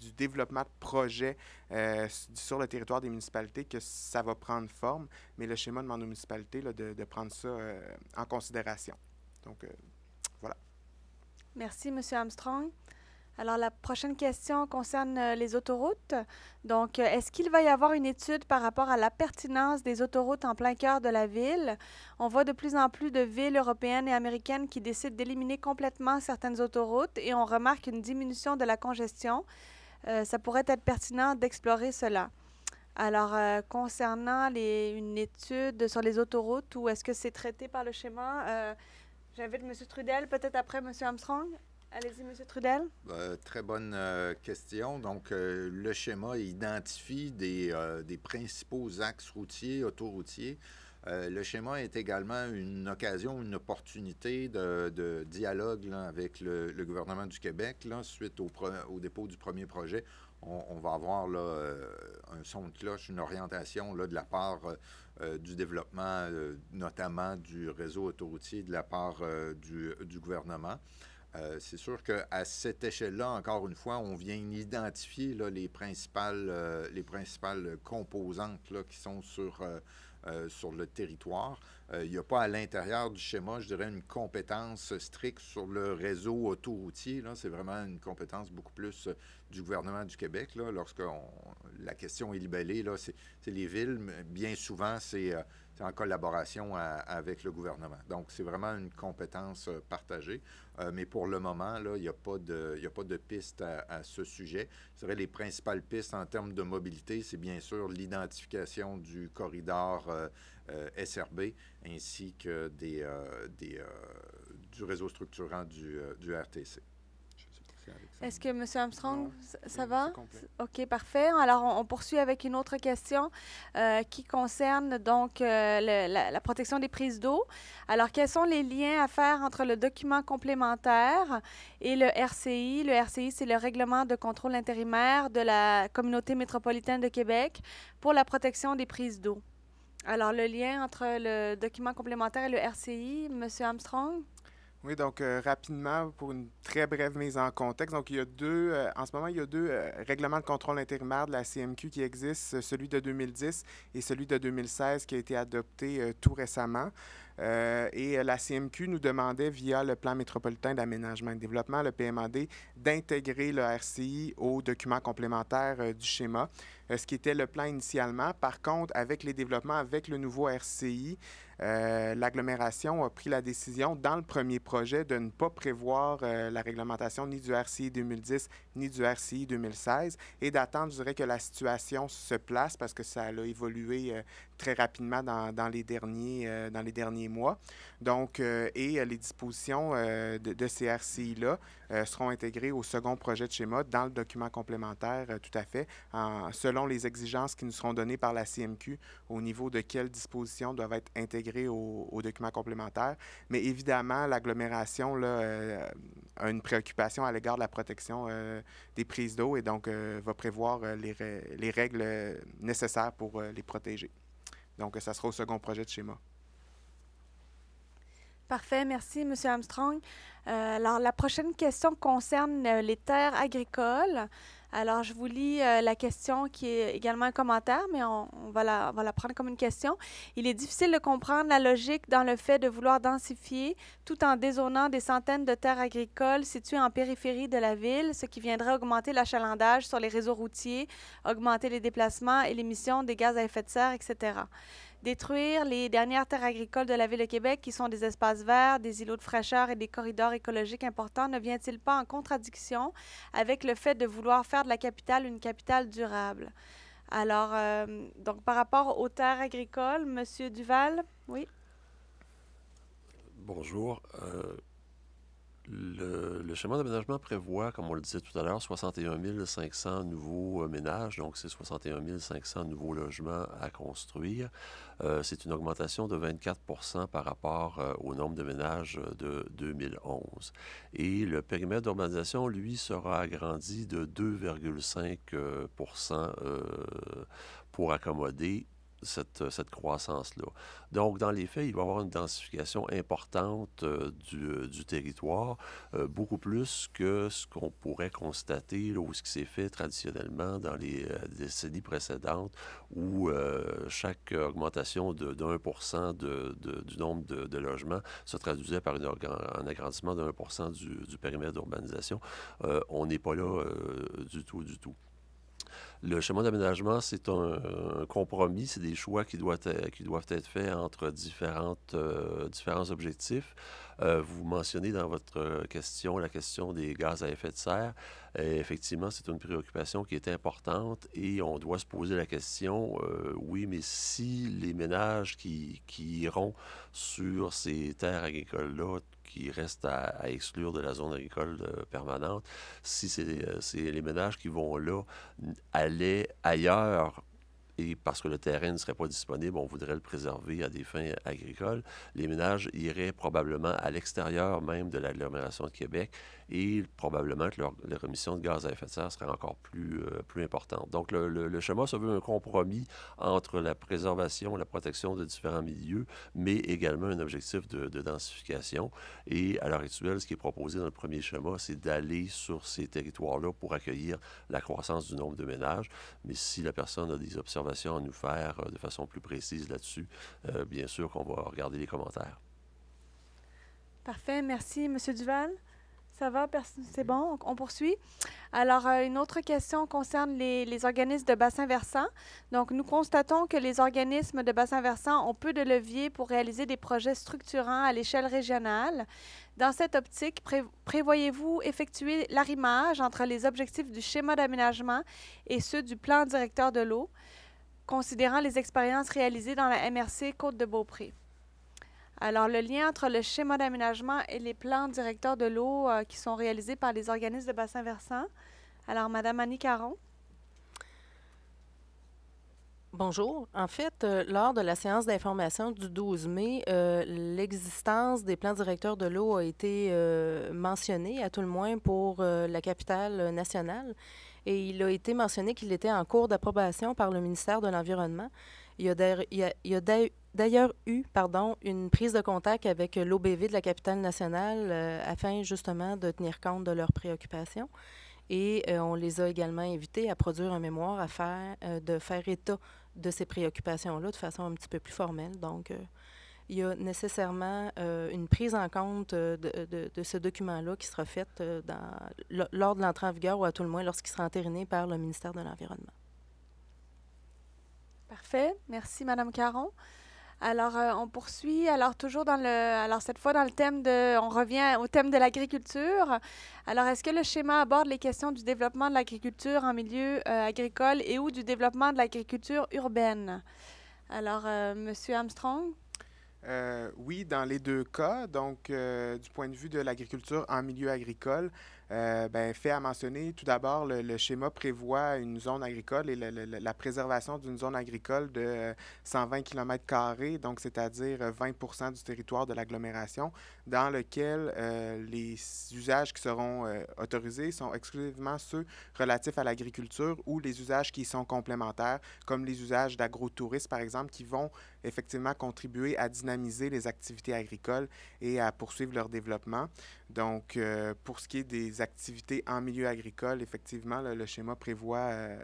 du développement de projets euh, sur le territoire des municipalités que ça va prendre forme, mais le schéma demande aux municipalités de, prendre ça euh, en considération. Donc, voilà. Merci, M. Armstrong. Alors, la prochaine question concerne euh, les autoroutes. Donc, euh, est-ce qu'il va y avoir une étude par rapport à la pertinence des autoroutes en plein cœur de la ville? On voit de plus en plus de villes européennes et américaines qui décident d'éliminer complètement certaines autoroutes et on remarque une diminution de la congestion. Euh, ça pourrait être pertinent d'explorer cela. Alors, concernant une étude sur les autoroutes ou est-ce que c'est traité par le schéma, j'invite M. Trudel, peut-être après M. Armstrong. Allez-y, M. Trudel. Euh, très bonne euh, question. Donc, euh, le schéma identifie des, principaux axes routiers, autoroutiers. le schéma est également une occasion, une opportunité de, dialogue avec le, gouvernement du Québec suite au, dépôt du premier projet. On, va avoir un son de cloche, une orientation de la part du développement, notamment du réseau autoroutier, de la part du, gouvernement. Euh, c'est sûr qu'à cette échelle-là, encore une fois, on vient identifier les, principales, euh, les principales composantes qui sont sur, euh, sur le territoire. il n'y a pas à l'intérieur du schéma, je dirais, une compétence stricte sur le réseau autoroutier. C'est vraiment une compétence beaucoup plus du gouvernement du Québec. lorsque la question est libellée, c'est les villes. Bien souvent, c'est en collaboration euh, avec le gouvernement. Donc, c'est vraiment une compétence euh, partagée. Euh, mais pour le moment, là, il n'y a, pas de, a pas de piste à, ce sujet. Je les principales pistes en termes de mobilité, c'est bien sûr l'identification du corridor SRB ainsi que des, des du réseau structurant du RTC. Est-ce que M. Armstrong, ça, va? OK, parfait. Alors, on, poursuit avec une autre question euh, qui concerne donc euh, la, la, protection des prises d'eau. Alors, quels sont les liens à faire entre le document complémentaire et le RCI? Le RCI, c'est le règlement de contrôle intérimaire de la communauté métropolitaine de Québec pour la protection des prises d'eau. Alors, le lien entre le document complémentaire et le RCI, Monsieur Armstrong? Oui, donc euh, rapidement, pour une très brève mise en contexte, donc il y a deux, euh, en ce moment, il y a deux euh, règlements de contrôle intérimaire de la CMQ qui existent, celui de 2010 et celui de 2016 qui a été adopté tout récemment. et la CMQ nous demandait, via le plan métropolitain d'aménagement et de développement, le PMAD, d'intégrer le RCI aux documents complémentaires du schéma, ce qui était le plan initialement. Par contre, avec les développements, avec le nouveau RCI, euh, l'agglomération a pris la décision dans le premier projet de ne pas prévoir euh, la réglementation ni du RCI 2010 ni du RCI 2016 et d'attendre, je dirais, que la situation se place parce que ça a évolué euh, très rapidement dans, les, derniers, euh, dans les derniers mois. Donc, euh, et les dispositions de, ces RCI-là seront intégrées au second projet de schéma dans le document complémentaire, tout à fait, selon les exigences qui nous seront données par la CMQ au niveau de quelles dispositions doivent être intégrées au, document complémentaire. Mais évidemment, l'agglomération a une préoccupation à l'égard de la protection des prises d'eau et donc euh, va prévoir euh, les, les, règles nécessaires pour euh, les protéger. Donc, ça sera au second projet de schéma. Parfait, merci, M. Armstrong. alors, la prochaine question concerne les terres agricoles. Alors, je vous lis euh, la question qui est également un commentaire, mais on, va la, prendre comme une question. Il est difficile de comprendre la logique dans le fait de vouloir densifier tout en dézonant des centaines de terres agricoles situées en périphérie de la ville, ce qui viendrait augmenter l'achalandage sur les réseaux routiers, augmenter les déplacements et l'émission des gaz à effet de serre, etc détruire les dernières terres agricoles de la Ville de Québec, qui sont des espaces verts, des îlots de fraîcheur et des corridors écologiques importants, ne vient-il pas en contradiction avec le fait de vouloir faire de la capitale une capitale durable? Alors, euh, donc par rapport aux terres agricoles, M. Duval, oui? Bonjour. Euh, le, le, schéma d'aménagement prévoit, comme on le disait tout à l'heure, 61 500 nouveaux euh, ménages, donc c'est 61 500 nouveaux logements à construire. Euh, c'est une augmentation de 24 par rapport euh, au nombre de ménages de 2011. Et le périmètre d'urbanisation, lui, sera agrandi de 2,5 pour accommoder euh, cette, croissance-là. Donc, dans les faits, il va y avoir une densification importante euh, euh, du, territoire, beaucoup plus que ce qu'on pourrait constater ou ce qui s'est fait traditionnellement dans les décennies précédentes, où chaque augmentation de, 1 du nombre de, logements se traduisait par un agrandissement de 1 du périmètre d'urbanisation. on n'est pas là du tout, du tout. Le schéma d'aménagement, c'est un, compromis, c'est des choix qui doivent, être faits entre différentes, euh, différents objectifs. Euh, vous mentionnez dans votre euh, question la question des gaz à effet de serre. Euh, effectivement, c'est une préoccupation qui est importante et on doit se poser la question, oui, mais si les ménages qui, iront sur ces terres agricoles-là qui restent à, exclure de la zone agricole permanente, si c'est les ménages qui vont là aller ailleurs et parce que le terrain ne serait pas disponible, on voudrait le préserver à des fins agricoles, les ménages iraient probablement à l'extérieur même de l'agglomération de Québec et probablement que leur, leur de gaz à effet de serre serait encore plus, euh, plus importante. Donc, le, le, schéma, ça veut un compromis entre la préservation, la protection de différents milieux, mais également un objectif de, densification. Et à l'heure actuelle, ce qui est proposé dans le premier schéma, c'est d'aller sur ces territoires-là pour accueillir la croissance du nombre de ménages. Mais si la personne a des observations à nous faire euh, de façon plus précise là-dessus, euh, bien sûr qu'on va regarder les commentaires. Parfait. Merci, M. Duval. Ça va, c'est bon, on poursuit. Alors, euh, une autre question concerne les, organismes de bassin versant. Donc, nous constatons que les organismes de bassin versant ont peu de leviers pour réaliser des projets structurants à l'échelle régionale. Dans cette optique, prévoyez-vous effectuer l'arrimage entre les objectifs du schéma d'aménagement et ceux du plan directeur de l'eau, considérant les expériences réalisées dans la MRC Côte-de-Beaupré? Alors, le lien entre le schéma d'aménagement et les plans directeurs de l'eau euh, qui sont réalisés par les organismes de bassin versant. Alors, Madame Annie Caron. Bonjour. En fait, euh, lors de la séance d'information du 12 mai, euh, l'existence des plans directeurs de l'eau a été mentionnée, à tout le moins pour la capitale nationale. Et il a été mentionné qu'il était en cours d'approbation par le ministère de l'Environnement. Il y a d'ailleurs eu pardon, une prise de contact avec euh, l'OBV de la capitale nationale euh, afin justement de tenir compte de leurs préoccupations. Et euh, on les a également invités à produire un mémoire, à faire, de faire état de ces préoccupations-là de façon un petit peu plus formelle. Donc, il y a nécessairement une prise en compte de, ce document-là qui sera faite dans, lors de l'entrée en vigueur ou à tout le moins lorsqu'il sera entériné par le ministère de l'Environnement. Parfait. Merci, Madame Caron. Alors, euh, on poursuit. Alors, toujours dans le. Alors, cette fois, dans le thème de. On revient au thème de l'agriculture. Alors, est-ce que le schéma aborde les questions du développement de l'agriculture en milieu euh, agricole et ou du développement de l'agriculture urbaine? Alors, euh, Monsieur Armstrong? oui, dans les deux cas. Donc, du point de vue de l'agriculture en milieu agricole, euh, ben, fait à mentionner, tout d'abord, le, schéma prévoit une zone agricole et la préservation d'une zone agricole de 120 km, donc c'est-à-dire 20 du territoire de l'agglomération, dans lequel euh, les usages qui seront euh, autorisés sont exclusivement ceux relatifs à l'agriculture ou les usages qui sont complémentaires, comme les usages d'agrotourisme, par exemple, qui vont effectivement contribuer à dynamiser les activités agricoles et à poursuivre leur développement. Donc, euh, pour ce qui est des activités en milieu agricole, effectivement, le schéma prévoit euh,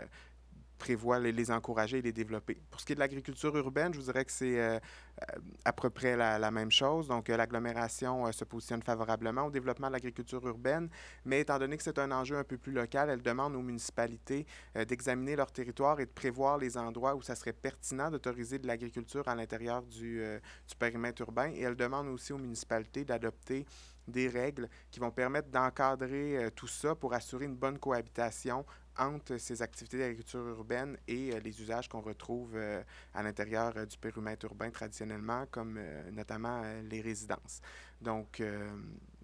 prévoit les, les, encourager et les développer. Pour ce qui est de l'agriculture urbaine, je vous dirais que c'est euh, euh, à peu près la, même chose. Donc, euh, l'agglomération se positionne favorablement au développement de l'agriculture urbaine, mais étant donné que c'est un enjeu un peu plus local, elle demande aux municipalités d'examiner leur territoire et de prévoir les endroits où ça serait pertinent d'autoriser de l'agriculture à l'intérieur du, du périmètre urbain. Et elle demande aussi aux municipalités d'adopter des règles qui vont permettre d'encadrer tout ça pour assurer une bonne cohabitation entre ces activités d'agriculture urbaine et euh, les usages qu'on retrouve euh, à l'intérieur euh, du périmètre urbain traditionnellement, comme notamment les résidences. Donc,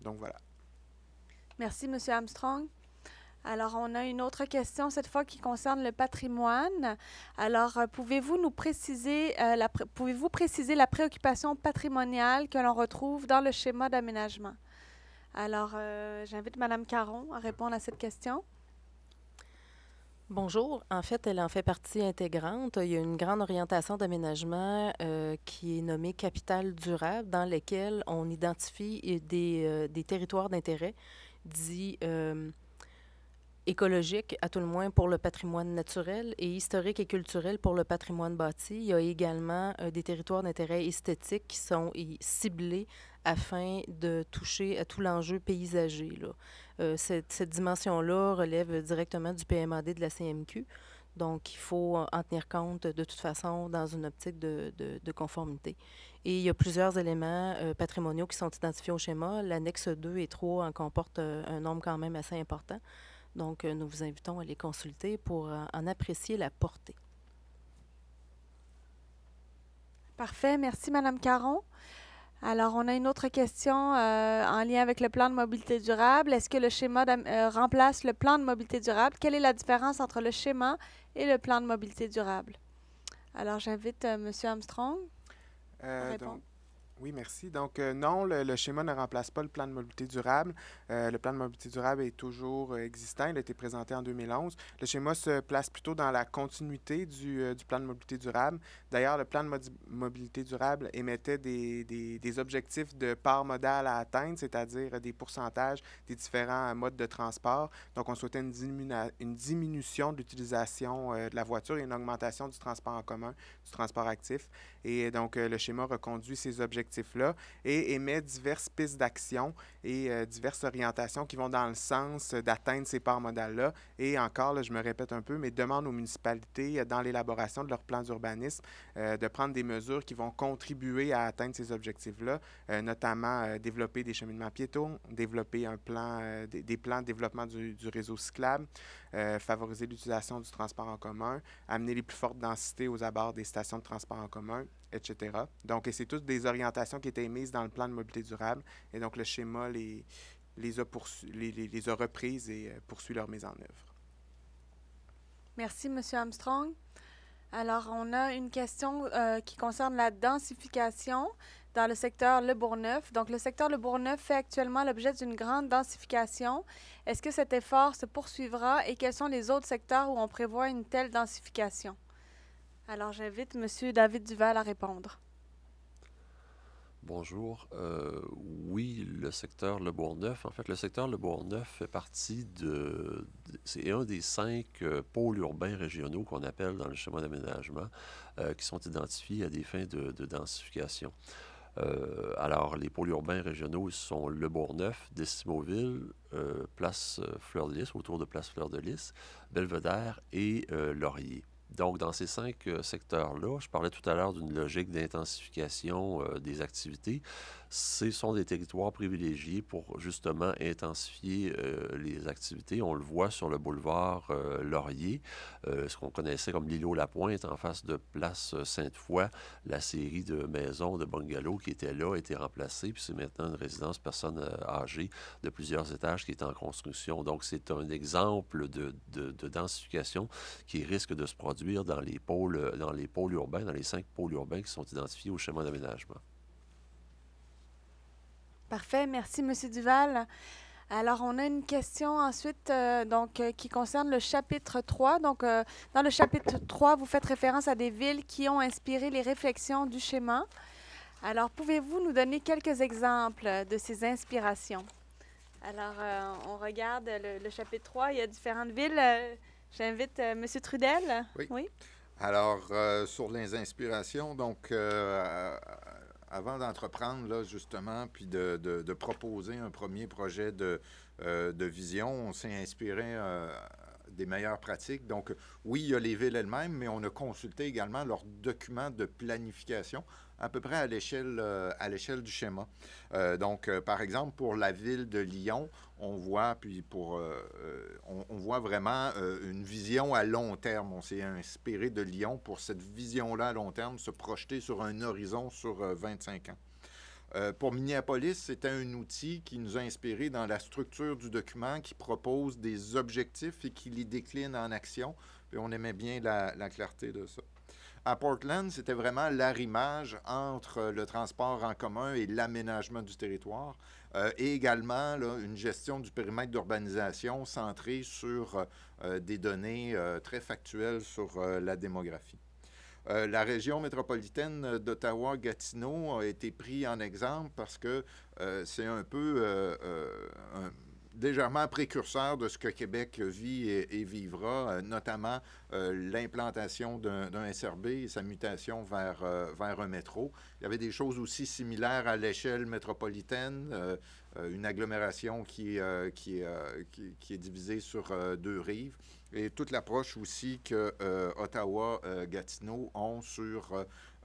donc voilà. Merci, M. Armstrong. Alors, on a une autre question, cette fois qui concerne le patrimoine. Alors, pouvez-vous nous préciser, la pouvez-vous préciser la préoccupation patrimoniale que l'on retrouve dans le schéma d'aménagement? Alors, j'invite Mme Caron à répondre à cette question. Bonjour. En fait, elle en fait partie intégrante. Il y a une grande orientation d'aménagement euh, qui est nommée Capital durable, dans laquelle on identifie euh, des, euh, des territoires d'intérêt dits écologiques, à tout le moins pour le patrimoine naturel, et historique et culturel pour le patrimoine bâti. Il y a également des territoires d'intérêt esthétique qui sont ciblés afin de toucher à tout l'enjeu paysager. Là. Euh, cette, dimension-là relève directement du PMAD de la CMQ. Donc, il faut en tenir compte de toute façon dans une optique de, conformité. Et il y a plusieurs éléments euh, patrimoniaux qui sont identifiés au schéma. L'annexe 2 et 3 en comportent euh, un nombre quand même assez important. Donc, nous vous invitons à les consulter pour en apprécier la portée. Parfait. Merci, Madame Caron. Alors, on a une autre question euh, en lien avec le plan de mobilité durable. Est-ce que le schéma euh, remplace le plan de mobilité durable? Quelle est la différence entre le schéma et le plan de mobilité durable? Alors, j'invite euh, M. Armstrong. À répondre. Oui, merci. Donc, euh, non, le, schéma ne remplace pas le plan de mobilité durable. Euh, le plan de mobilité durable est toujours euh, existant. Il a été présenté en 2011. Le schéma se place plutôt dans la continuité du, plan de mobilité durable. D'ailleurs, le plan de mobilité durable émettait des, objectifs de part modale à atteindre, c'est-à-dire des pourcentages des différents modes de transport. Donc, on souhaitait une, une diminution de l'utilisation de la voiture et une augmentation du transport en commun, du transport actif. Et donc, le schéma reconduit ces objectifs et émet diverses pistes d'action et euh, diverses orientations qui vont dans le sens d'atteindre ces parts modales-là. Et encore, je me répète un peu, mais demande aux municipalités, euh, dans l'élaboration de leurs plans d'urbanisme, euh, de prendre des mesures qui vont contribuer à atteindre ces objectifs-là, notamment développer des cheminements piétons, développer un plan, des, plans de développement du réseau cyclable, favoriser l'utilisation du transport en commun, amener les plus fortes densités aux abords des stations de transport en commun, etc. Donc, et c'est toutes des orientations qui étaient mises dans le plan de mobilité durable. Et donc, le schéma les, les, a, les, les, reprises et euh, poursuit leur mise en œuvre. Merci, M. Armstrong. Alors, on a une question euh, qui concerne la densification dans le secteur Le Bourgneuf. Donc, le secteur Le Bourgneuf fait actuellement l'objet d'une grande densification. Est-ce que cet effort se poursuivra et quels sont les autres secteurs où on prévoit une telle densification? Alors j'invite M. David Duval à répondre. Bonjour. Euh, oui, le secteur Le Bourgneuf. En fait, le secteur Le Bourgneuf fait partie de. c'est un des cinq euh, pôles urbains régionaux qu'on appelle dans le schéma d'aménagement, euh, qui sont identifiés à des fins de, densification. alors, les pôles urbains régionaux sont Le Bourgneuf, euh, Place Fleur-de-Lys, autour de Place Fleur-de-Lys, Belvedere et Laurier. Donc, dans ces cinq euh, secteurs-là, je parlais tout à l'heure d'une logique d'intensification euh, des activités ce sont des territoires privilégiés pour justement intensifier euh, les activités. On le voit sur le boulevard euh, Laurier, euh, ce qu'on connaissait comme l'îlot La Pointe en face de Place Sainte-Foy. La série de maisons, de bungalows qui étaient là a été remplacée, puis c'est maintenant une résidence personne âgée de plusieurs étages qui est en construction. Donc c'est un exemple de, densification qui risque de se produire dans les pôles, dans les pôles urbains, dans les cinq pôles urbains qui sont identifiés au schéma d'aménagement. Parfait, merci Monsieur Duval. Alors, on a une question ensuite euh, donc, euh, qui concerne le chapitre 3. Donc, euh, dans le chapitre 3, vous faites référence à des villes qui ont inspiré les réflexions du schéma. Alors, pouvez-vous nous donner quelques exemples de ces inspirations? Alors, on regarde le, chapitre 3. Il y a différentes villes. J'invite M. Trudel. Oui. oui? Alors, sur les inspirations, donc, avant d'entreprendre, là, justement, puis de, proposer un premier projet de, euh, vision, on s'est inspiré euh, des meilleures pratiques. Donc, oui, il y a les villes elles-mêmes, mais on a consulté également leurs documents de planification à peu près à l'échelle euh, à l'échelle du schéma. Euh, donc, euh, par exemple, pour la ville de Lyon, on voit puis pour on, voit vraiment une vision à long terme. On s'est inspiré de Lyon pour cette vision-là à long terme, se projeter sur un horizon sur 25 ans. pour Minneapolis, c'était un outil qui nous a inspiré dans la structure du document, qui propose des objectifs et qui les décline en action. et on aimait bien la clarté de ça. À Portland, c'était vraiment l'arrimage entre euh, le transport en commun et l'aménagement du territoire, euh, et également une gestion du périmètre d'urbanisation centrée sur euh, des données très factuelles sur la démographie. la région métropolitaine d'Ottawa-Gatineau a été prise en exemple parce que c'est un peu légèrement précurseur de ce que Québec vit et, vivra, euh, notamment euh, l'implantation d'un SRB et sa mutation vers, euh, vers un métro. Il y avait des choses aussi similaires à l'échelle métropolitaine, une agglomération qui, qui, qui, qui, est divisée sur deux rives, et toute l'approche aussi que Ottawa-Gatineau ont sur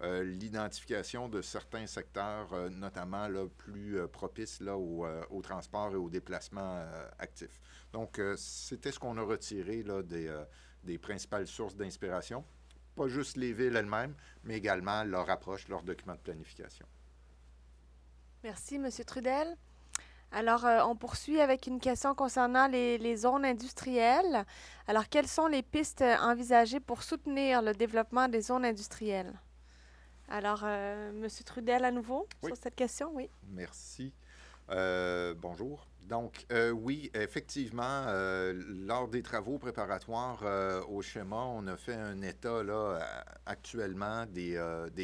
euh, l'identification de certains secteurs, euh, notamment là, plus euh, propices là, au, transport et au déplacement actif. Donc, c'était ce qu'on a retiré là, des, des principales sources d'inspiration, pas juste les villes elles-mêmes, mais également leur approche, leurs documents de planification. Merci, M. Trudel. Alors, on poursuit avec une question concernant les, les, zones industrielles. Alors, quelles sont les pistes envisagées pour soutenir le développement des zones industrielles? Alors, euh, Monsieur M. Trudel, à nouveau, sur cette question, oui. Merci. Euh, bonjour. Donc, euh, oui, effectivement, lors des travaux préparatoires au schéma, on a fait un état là, actuellement des,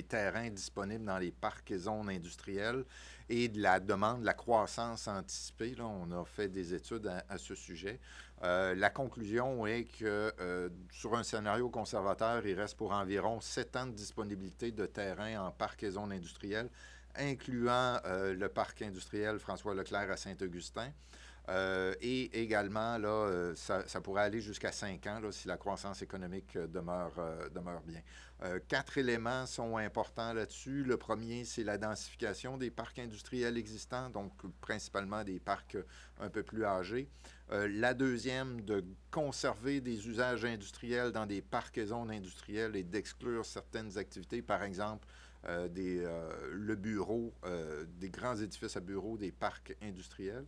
terrains disponibles dans les parcs et zones industrielles et de la demande, de la croissance anticipée. Là, on a fait des études à ce sujet. Euh, la conclusion est que euh, sur un scénario conservateur, il reste pour environ sept ans de disponibilité de terrain en parc et zone industrielle, incluant euh, le parc industriel François Leclerc à Saint-Augustin. Euh, et également, là, euh, ça, pourrait aller jusqu'à 5 ans là, si la croissance économique euh, demeure, demeure bien. quatre éléments sont importants là-dessus. Le premier, c'est la densification des parcs industriels existants, donc principalement des parcs un peu plus âgés. la deuxième, de conserver des usages industriels dans des parcs et zones industrielles et d'exclure certaines activités, par exemple le bureau, des grands édifices à bureaux des parcs industriels.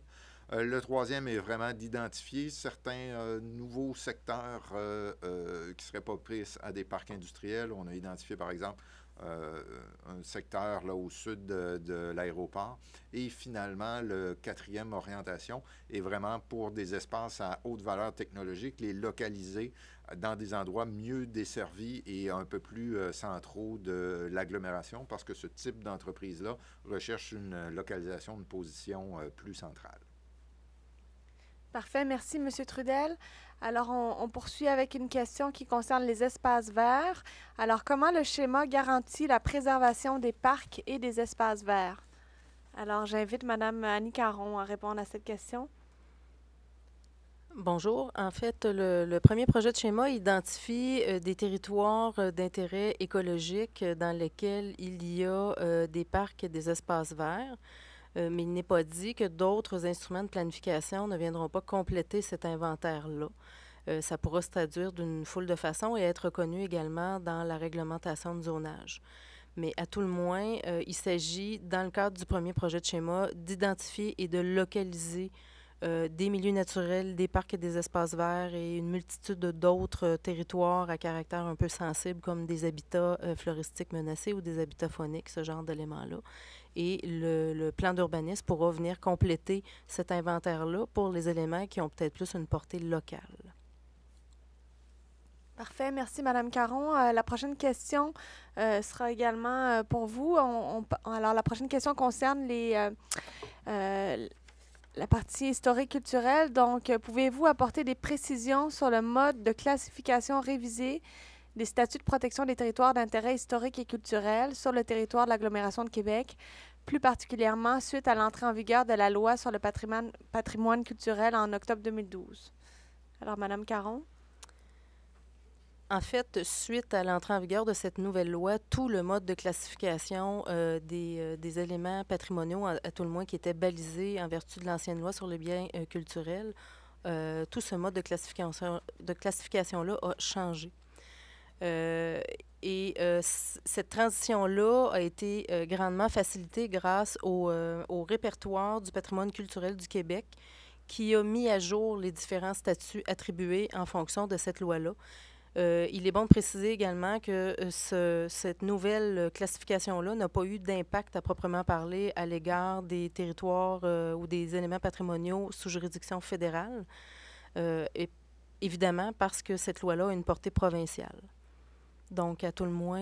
Euh, le troisième est vraiment d'identifier certains euh, nouveaux secteurs euh, qui seraient pas pris à des parcs industriels. On a identifié, par exemple, un secteur là, au sud de, l'aéroport. Et finalement, le quatrième orientation est vraiment pour des espaces à haute valeur technologique, les localiser dans des endroits mieux desservis et un peu plus centraux de l'agglomération parce que ce type d'entreprise-là recherche une localisation, une position plus centrale. Parfait, merci M. Trudel. Alors, on, poursuit avec une question qui concerne les espaces verts. Alors, comment le schéma garantit la préservation des parcs et des espaces verts? Alors, j'invite Mme Annie Caron à répondre à cette question. Bonjour. En fait, le, premier projet de schéma identifie euh, des territoires euh, d'intérêt écologique euh, dans lesquels il y a des parcs et des espaces verts. Euh, mais il n'est pas dit que d'autres instruments de planification ne viendront pas compléter cet inventaire-là. Euh, ça pourra se traduire d'une foule de façons et être reconnu également dans la réglementation de zonage. Mais à tout le moins, euh, il s'agit, dans le cadre du premier projet de schéma, d'identifier et de localiser des milieux naturels, des parcs et des espaces verts et une multitude d'autres territoires à caractère un peu sensible comme des habitats floristiques menacés ou des habitats phoniques, ce genre d'éléments-là et le, plan d'urbanisme pourra venir compléter cet inventaire-là pour les éléments qui ont peut-être plus une portée locale. Parfait, merci Madame Caron. Euh, la prochaine question euh, sera également euh, pour vous. alors la prochaine question concerne les, la partie historique culturelle. Donc, pouvez-vous apporter des précisions sur le mode de classification révisé des statuts de protection des territoires d'intérêt historique et culturel sur le territoire de l'agglomération de Québec, plus particulièrement suite à l'entrée en vigueur de la loi sur le patrimoine, culturel en octobre 2012. Alors, Madame Caron. En fait, suite à l'entrée en vigueur de cette nouvelle loi, tout le mode de classification euh, euh, des, éléments patrimoniaux, à, tout le moins qui était balisé en vertu de l'ancienne loi sur le bien culturels, euh, culturel, tout ce mode de classification-là a changé. Euh, et euh, cette transition-là a été euh, grandement facilitée grâce au, répertoire du patrimoine culturel du Québec qui a mis à jour les différents statuts attribués en fonction de cette loi-là. il est bon de préciser également que cette nouvelle classification-là n'a pas eu d'impact à proprement parler à l'égard des territoires ou des éléments patrimoniaux sous juridiction fédérale. Et évidemment parce que cette loi-là a une portée provinciale. Donc, à tout le moins,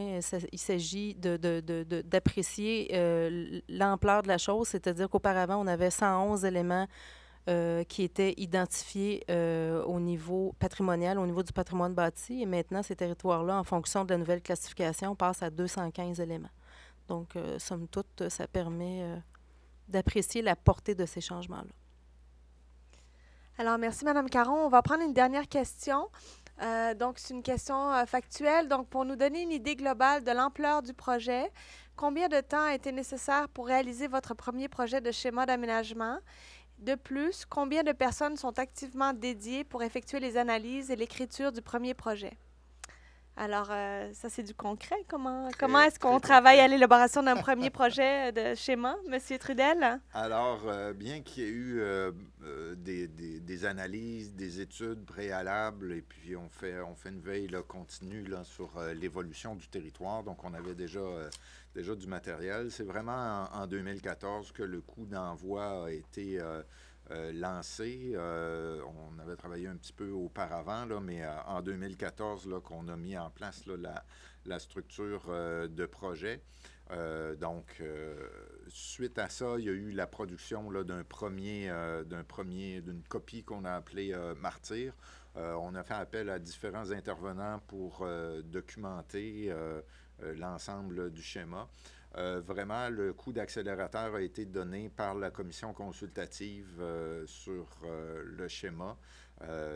il s'agit d'apprécier de, euh, l'ampleur de la chose, c'est-à-dire qu'auparavant, on avait 111 éléments euh, qui étaient identifiés euh, au niveau patrimonial, au niveau du patrimoine bâti. Et maintenant, ces territoires-là, en fonction de la nouvelle classification, passent à 215 éléments. Donc, somme toute, ça permet d'apprécier la portée de ces changements-là. Alors, merci, Madame Caron. On va prendre une dernière question. Euh, donc, c'est une question euh, factuelle. Donc, pour nous donner une idée globale de l'ampleur du projet, combien de temps a été nécessaire pour réaliser votre premier projet de schéma d'aménagement? De plus, combien de personnes sont activement dédiées pour effectuer les analyses et l'écriture du premier projet? Alors, euh, ça, c'est du concret. Comment, comment est-ce qu'on travaille à l'élaboration d'un premier projet euh, de schéma, M. Trudel? Alors, euh, bien qu'il y ait eu des, analyses, des études préalables, et puis on fait, on fait une veille continue sur l'évolution du territoire, donc on avait déjà, déjà du matériel. C'est vraiment en, en, 2014 que le coût d'envoi a été euh, lancé. Euh, on avait travaillé un petit peu auparavant, là, mais euh, en 2014, là, qu'on a mis en place la, structure de projet. donc, suite à ça, il y a eu la production d'un premier, d'un premier, d'une copie qu'on a appelée Martyr. on a fait appel à différents intervenants pour documenter l'ensemble du schéma. Euh, vraiment, le coup d'accélérateur a été donné par la commission consultative euh, sur euh, le schéma.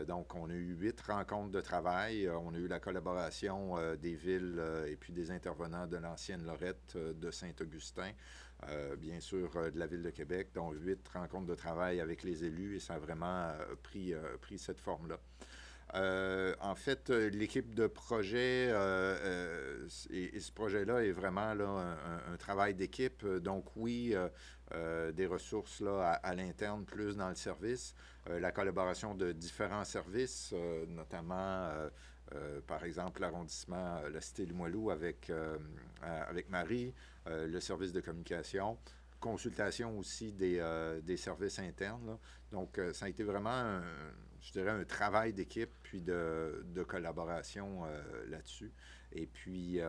donc, on a eu huit rencontres de travail. On a eu la collaboration des villes et puis des intervenants de l'ancienne Lorette de Saint-Augustin, bien sûr de la Ville de Québec. Donc, huit rencontres de travail avec les élus et ça a vraiment pris, pris cette forme-là. Euh, en fait, euh, l'équipe de projet euh, et, ce projet-là est vraiment là, un, travail d'équipe. Donc oui, des ressources là, à, l'interne, plus dans le service, la collaboration de différents services, notamment par exemple l'arrondissement, la cité du Moilou avec Marie, le service de communication consultation aussi des, euh, services internes. Donc, euh, ça a été vraiment, je dirais, un travail d'équipe puis de, collaboration euh, là-dessus. Et puis,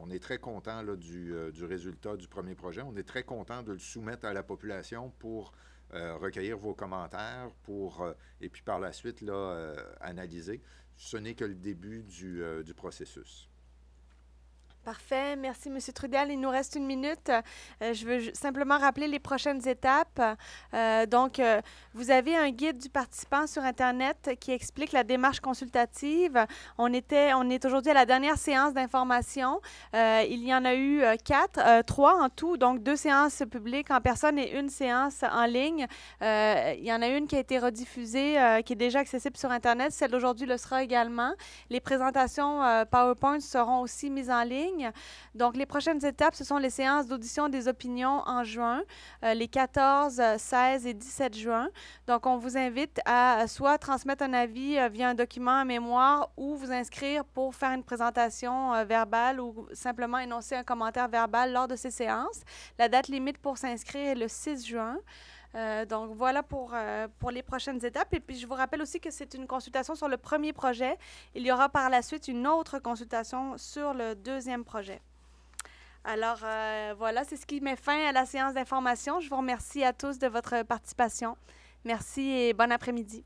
on, est très content du, résultat du premier projet. On est très content de le soumettre à la population pour recueillir vos commentaires, pour, et puis par la suite, là, analyser. Ce n'est que le début du, du processus. Parfait. Merci, M. Trudel. Il nous reste une minute. Euh, je veux simplement rappeler les prochaines étapes. Euh, donc, euh, vous avez un guide du participant sur Internet qui explique la démarche consultative. On, était, on est aujourd'hui à la dernière séance d'information. il y en a eu quatre, trois en tout, donc deux séances publiques en personne et une séance en ligne. il y en a une qui a été rediffusée, qui est déjà accessible sur Internet. Celle d'aujourd'hui le sera également. Les présentations PowerPoint seront aussi mises en ligne. Donc, les prochaines étapes, ce sont les séances d'audition des opinions en juin, euh, les 14, 16 euh, et 17 juin. Donc, on vous invite à soit transmettre un avis euh, via un document à mémoire ou vous inscrire pour faire une présentation verbale ou simplement énoncer un commentaire verbal lors de ces séances. La date limite pour s'inscrire est le 6 juin. Euh, donc voilà pour, euh, pour les prochaines étapes. Et puis je vous rappelle aussi que c'est une consultation sur le premier projet. Il y aura par la suite une autre consultation sur le deuxième projet. Alors euh, voilà, c'est ce qui met fin à la séance d'information. Je vous remercie à tous de votre participation. Merci et bon après-midi.